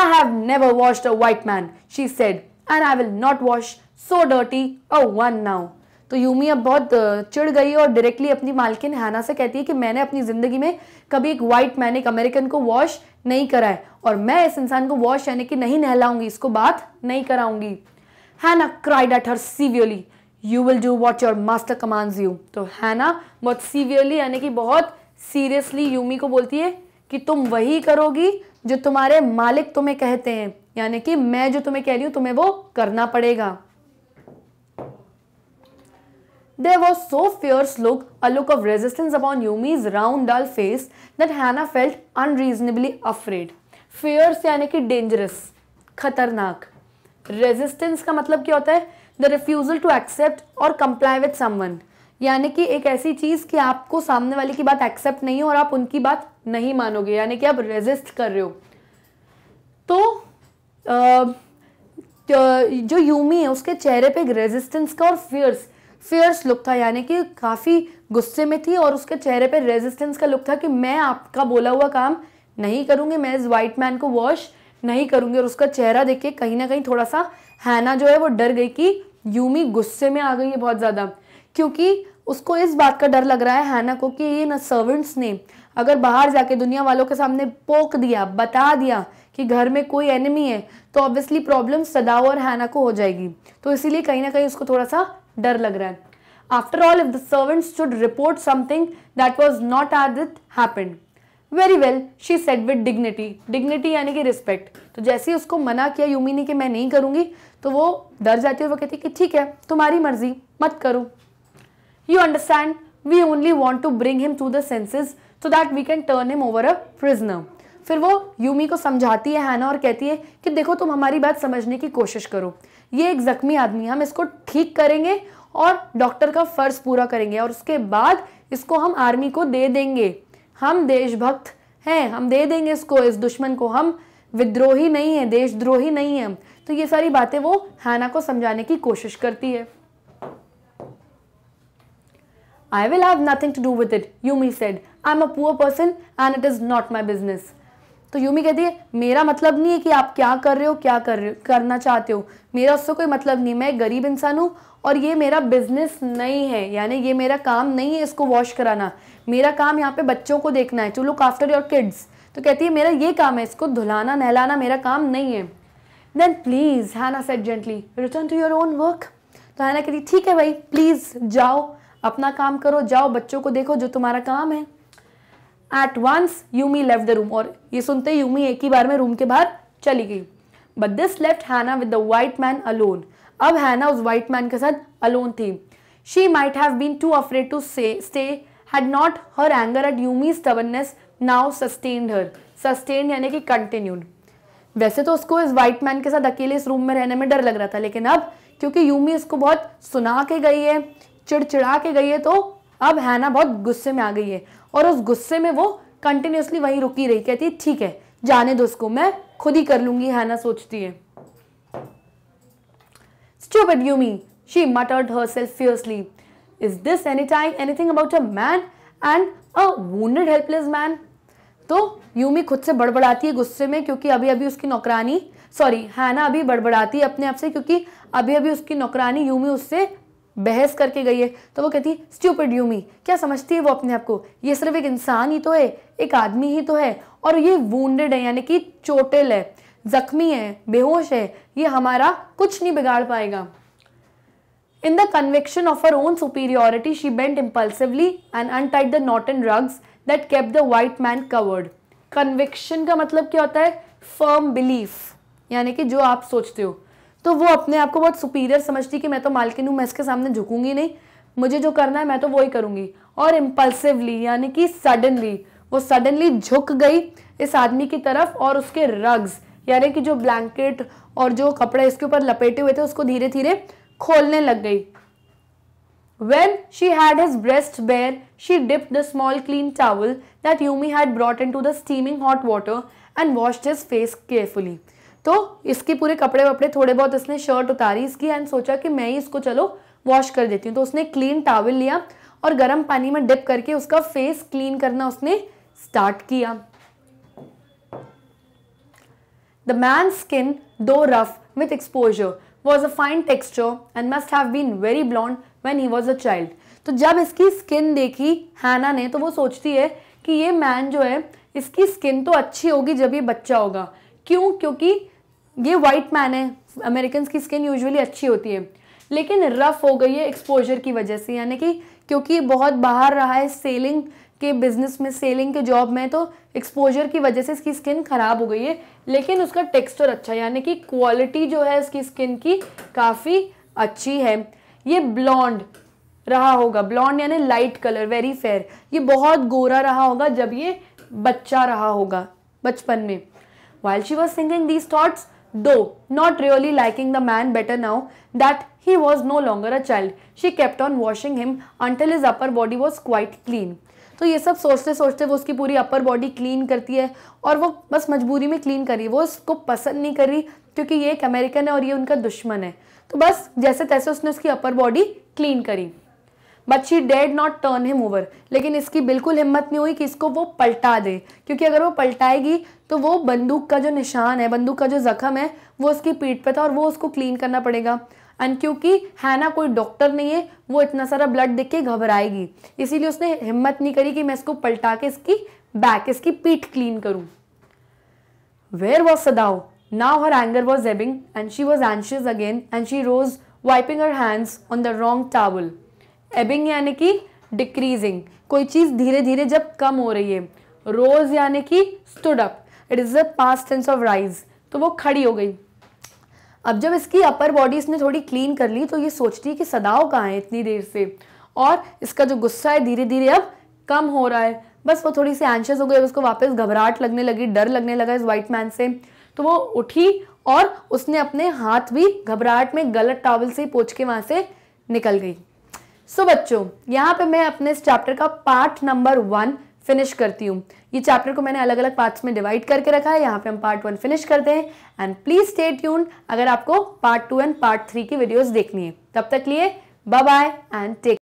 I have never watched a white man she said and I will not wash so dirty a one now तो यूमी अब बहुत चिढ़ गई और डायरेक्टली अपनी मालकिन हैना से कहती है कि मैंने अपनी ज़िंदगी में कभी एक वाइट मैन एक अमेरिकन को वॉश नहीं करा है और मैं इस इंसान को वॉश यानी कि नहीं नहलाऊंगी इसको बात नहीं कराऊंगी Hana cried at her severely you will do what your master commands you तो हैना बहुत सीवियरली यानी कि बहुत सीरियसली यूमी को बोलती है कि तुम वही करोगी जो तुम्हारे मालिक तुम्हें कहते हैं यानी कि मैं जो तुम्हें कह रही हूं तुम्हें वो करना पड़ेगा there was so fierce look a look of resistance upon Yumi's round dull face that Hana felt unreasonably afraid Fierce यानी कि डेंजरस खतरनाक रेजिस्टेंस का मतलब क्या होता है द रिफ्यूजल टू एक्सेप्ट और कंप्लाई विथ समवन यानी कि एक ऐसी चीज़ कि आपको सामने वाले की बात एक्सेप्ट नहीं हो और आप उनकी बात नहीं मानोगे यानी कि आप रेजिस्ट कर रहे हो तो तो जो यूमी है उसके चेहरे पे एक रेजिस्टेंस का और फियर्स फियर्स लुक था यानी कि काफ़ी गुस्से में थी और उसके चेहरे पे रेजिस्टेंस का लुक था कि मैं आपका बोला हुआ काम नहीं करूँगी मैं इस वाइट मैन को वॉश नहीं करूँगी और उसका चेहरा देख के कहीं ना कहीं थोड़ा सा हैना जो है वो डर गई कि यूमी गुस्से में आ गई है बहुत ज़्यादा क्योंकि उसको इस बात का डर लग रहा है हैना को कि ये ना सर्वेंट्स ने अगर बाहर जाके दुनिया वालों के सामने पोक दिया बता दिया कि घर में कोई एनिमी है तो ऑब्वियसली प्रॉब्लम सदाओ और हैना को हो जाएगी तो इसीलिए कहीं ना कहीं उसको थोड़ा सा डर लग रहा है after all if the servant should report something that was not at it happened very well she set with dignity dignity यानी कि रिस्पेक्ट तो जैसे ही उसको मना किया यूमी ने कि मैं नहीं करूंगी तो वो डर जाती है वो कहती है कि ठीक है तुम्हारी मर्जी मत करो you understand we only want to bring him to the senses so that we can turn him over a prisoner फिर वो यूमी को समझाती है हैना और कहती है कि देखो तुम हमारी बात समझने की कोशिश करो ये एक ज़ख्मी आदमी है हम इसको ठीक करेंगे और डॉक्टर का फ़र्ज पूरा करेंगे और उसके बाद इसको हम आर्मी को दे देंगे हम देशभक्त हैं हम दे देंगे इसको इस दुश्मन को हम विद्रोही नहीं है देशद्रोही नहीं है तो ये सारी बातें वो हैना को समझाने की कोशिश करती है I will have nothing to do with it. Yumi said, I'm a poor person and it is not my business. तो यूमी कहती है मेरा मतलब नहीं है कि आप क्या कर रहे हो क्या कर रहे करना चाहते हो मेरा उससे कोई मतलब नहीं मैं गरीब इंसान हूँ और ये मेरा बिजनेस नहीं है यानी ये मेरा काम नहीं है इसको वॉश कराना मेरा काम यहाँ पे बच्चों को देखना है to look after your kids तो कहती है मेरा ये काम है इसको धुलाना नहलाना मेरा काम नहीं है then please Hana set gently return to your own work तो हैना कहती ठीक है भाई प्लीज़ जाओ अपना काम करो जाओ बच्चों को देखो जो तुम्हारा काम है at once Yumi left the room और ये सुनते यूमी एक ही बार में रूम के बाहर चली गई but this left Hana with the white man alone अब हैना उस वाइट मैन के साथ अलोन थी she might have been too afraid to say stay had not her anger at Yumi stubbornness now sustain her sustain यानी कि continued वैसे तो उसको इस वाइट मैन के साथ अकेले इस रूम में रहने में डर लग रहा था लेकिन अब क्योंकि यूमी इसको बहुत सुना के गई है चिड़चिड़ा के गई है तो अब हैना बहुत गुस्से में आ गई है और उस गुस्से में वो कंटिन्यूसली वहीं रुकी रही कहती है ठीक है जाने दो उसको मैं खुद ही कर लूंगी हैना सोचती है Stupid you me, she muttered herself fiercely. Is this any time anything about a man and a wounded helpless man? तो यूमी खुद से बड़बड़ाती है गुस्से में क्योंकि अभी अभी उसकी नौकरानी सॉरी हैना अभी बड़बड़ाती है अपने आप से क्योंकि अभी अभी उसकी नौकरानी यूमी उससे बहस करके गई है तो वो कहती है स्ट्यूपिड यूमी क्या समझती है वो अपने आप को ये सिर्फ एक इंसान ही तो है एक आदमी ही तो है और ये वूंडेड है यानी कि चोटिल है जख्मी है बेहोश है ये हमारा कुछ नहीं बिगाड़ पाएगा in the conviction of her own superiority, she bent impulsively and tied the knot and rugs that kept the white man covered conviction का मतलब क्या होता है फर्म बिलीफ यानी कि जो आप सोचते हो तो वो अपने आप को बहुत सुपीरियर समझती कि मैं तो मालकिन हूँ मैं इसके सामने झुकूंगी नहीं मुझे जो करना है मैं तो वो ही करूंगी और इम्पल्सिवली यानी कि सडनली वो सडनली झुक गई इस आदमी की तरफ और उसके रग्स यानी कि जो ब्लैंकेट और जो कपड़े इसके ऊपर लपेटे हुए थे उसको धीरे धीरे खोलने लग गई she had his breast breast she dip the small clean towel that Yumi had brought in to the steaming hot water and wash his face carefully तो इसके पूरे कपड़े वपड़े थोड़े बहुत इसने शर्ट उतारी इसकी एंड सोचा कि मैं ही इसको चलो वॉश कर देती हूँ तो उसने क्लीन टावल लिया और गर्म पानी में डिप करके उसका फेस क्लीन करना उसने स्टार्ट किया the man skin though rough with exposure was a fine texture and must have been very blond when he was a child तो जब इसकी स्किन देखी हैना ने तो वो सोचती है कि ये मैन जो है इसकी स्किन तो अच्छी होगी जब ये बच्चा होगा क्यों क्योंकि ये वाइट मैन है अमेरिकन की स्किन यूजुअली अच्छी होती है लेकिन रफ़ हो गई है एक्सपोजर की वजह से यानी कि क्योंकि बहुत बाहर रहा है सेलिंग के बिजनेस में सेलिंग के जॉब में तो एक्सपोजर की वजह से इसकी स्किन ख़राब हो गई है लेकिन उसका टेक्सचर अच्छा यानी कि क्वालिटी जो है इसकी स्किन की काफ़ी अच्छी है ये ब्लॉन्ड रहा होगा ब्लॉन्ड यानी लाइट कलर वेरी फेयर ये बहुत गोरा रहा होगा जब ये बच्चा रहा होगा बचपन में while she was thinking these thoughts though not really liking the man better now that he was no longer a child she kept on washing him until his upper body was quite clean तो ये सब सोचते सोचते वो उसकी पूरी अपर body clean करती है और वो बस मजबूरी में क्लीन करी वो उसको पसंद नहीं करी क्योंकि ये एक अमेरिकन है और ये उनका दुश्मन है तो बस जैसे तैसे उसने उसकी अपर बॉडी क्लीन करी but she did not turn him over लेकिन इसकी बिल्कुल हिम्मत नहीं हुई कि इसको वो पलटा दे क्योंकि अगर वो पलटाएगी तो वो बंदूक का जो निशान है बंदूक का जो जख्म है वो उसकी पीठ पे था और वो उसको क्लीन करना पड़ेगा एंड क्योंकि है ना कोई डॉक्टर नहीं है वो इतना सारा ब्लड देख के घबराएगी इसीलिए उसने हिम्मत नहीं करी कि मैं इसको पलटा के इसकी बैक इसकी पीठ क्लीन करूँ where was Sadao now her anger was ebbing and she was anxious again and she rose wiping her hands on the wrong towel ebbing यानी कि डिक्रीजिंग कोई चीज़ धीरे धीरे जब कम हो रही है रोज यानी कि stood up it is the past tense of rise तो वो खड़ी हो गई अब जब इसकी अपर बॉडी इसने थोड़ी क्लीन कर ली तो ये सोचती है कि सदाव कहाँ है इतनी देर से और इसका जो गुस्सा है धीरे धीरे अब कम हो रहा है बस वो थोड़ी सी एंशियस हो गई अब उसको वापस घबराहट लगने लगी डर लगने लगा इस वाइट मैन से तो वो उठी और उसने अपने हाथ भी घबराहट में गलत टॉवल से पोच के वहाँ से निकल गई सो so, बच्चों यहाँ पे मैं अपने इस चैप्टर का पार्ट नंबर वन फिनिश करती हूँ ये चैप्टर को मैंने अलग अलग पार्ट्स में डिवाइड करके रखा है यहाँ पे हम पार्ट वन फिनिश करते हैं एंड प्लीज़ स्टे ट्यून अगर आपको part two and part three की वीडियोस देखनी है तब तक लिए बाय बाय एंड टेक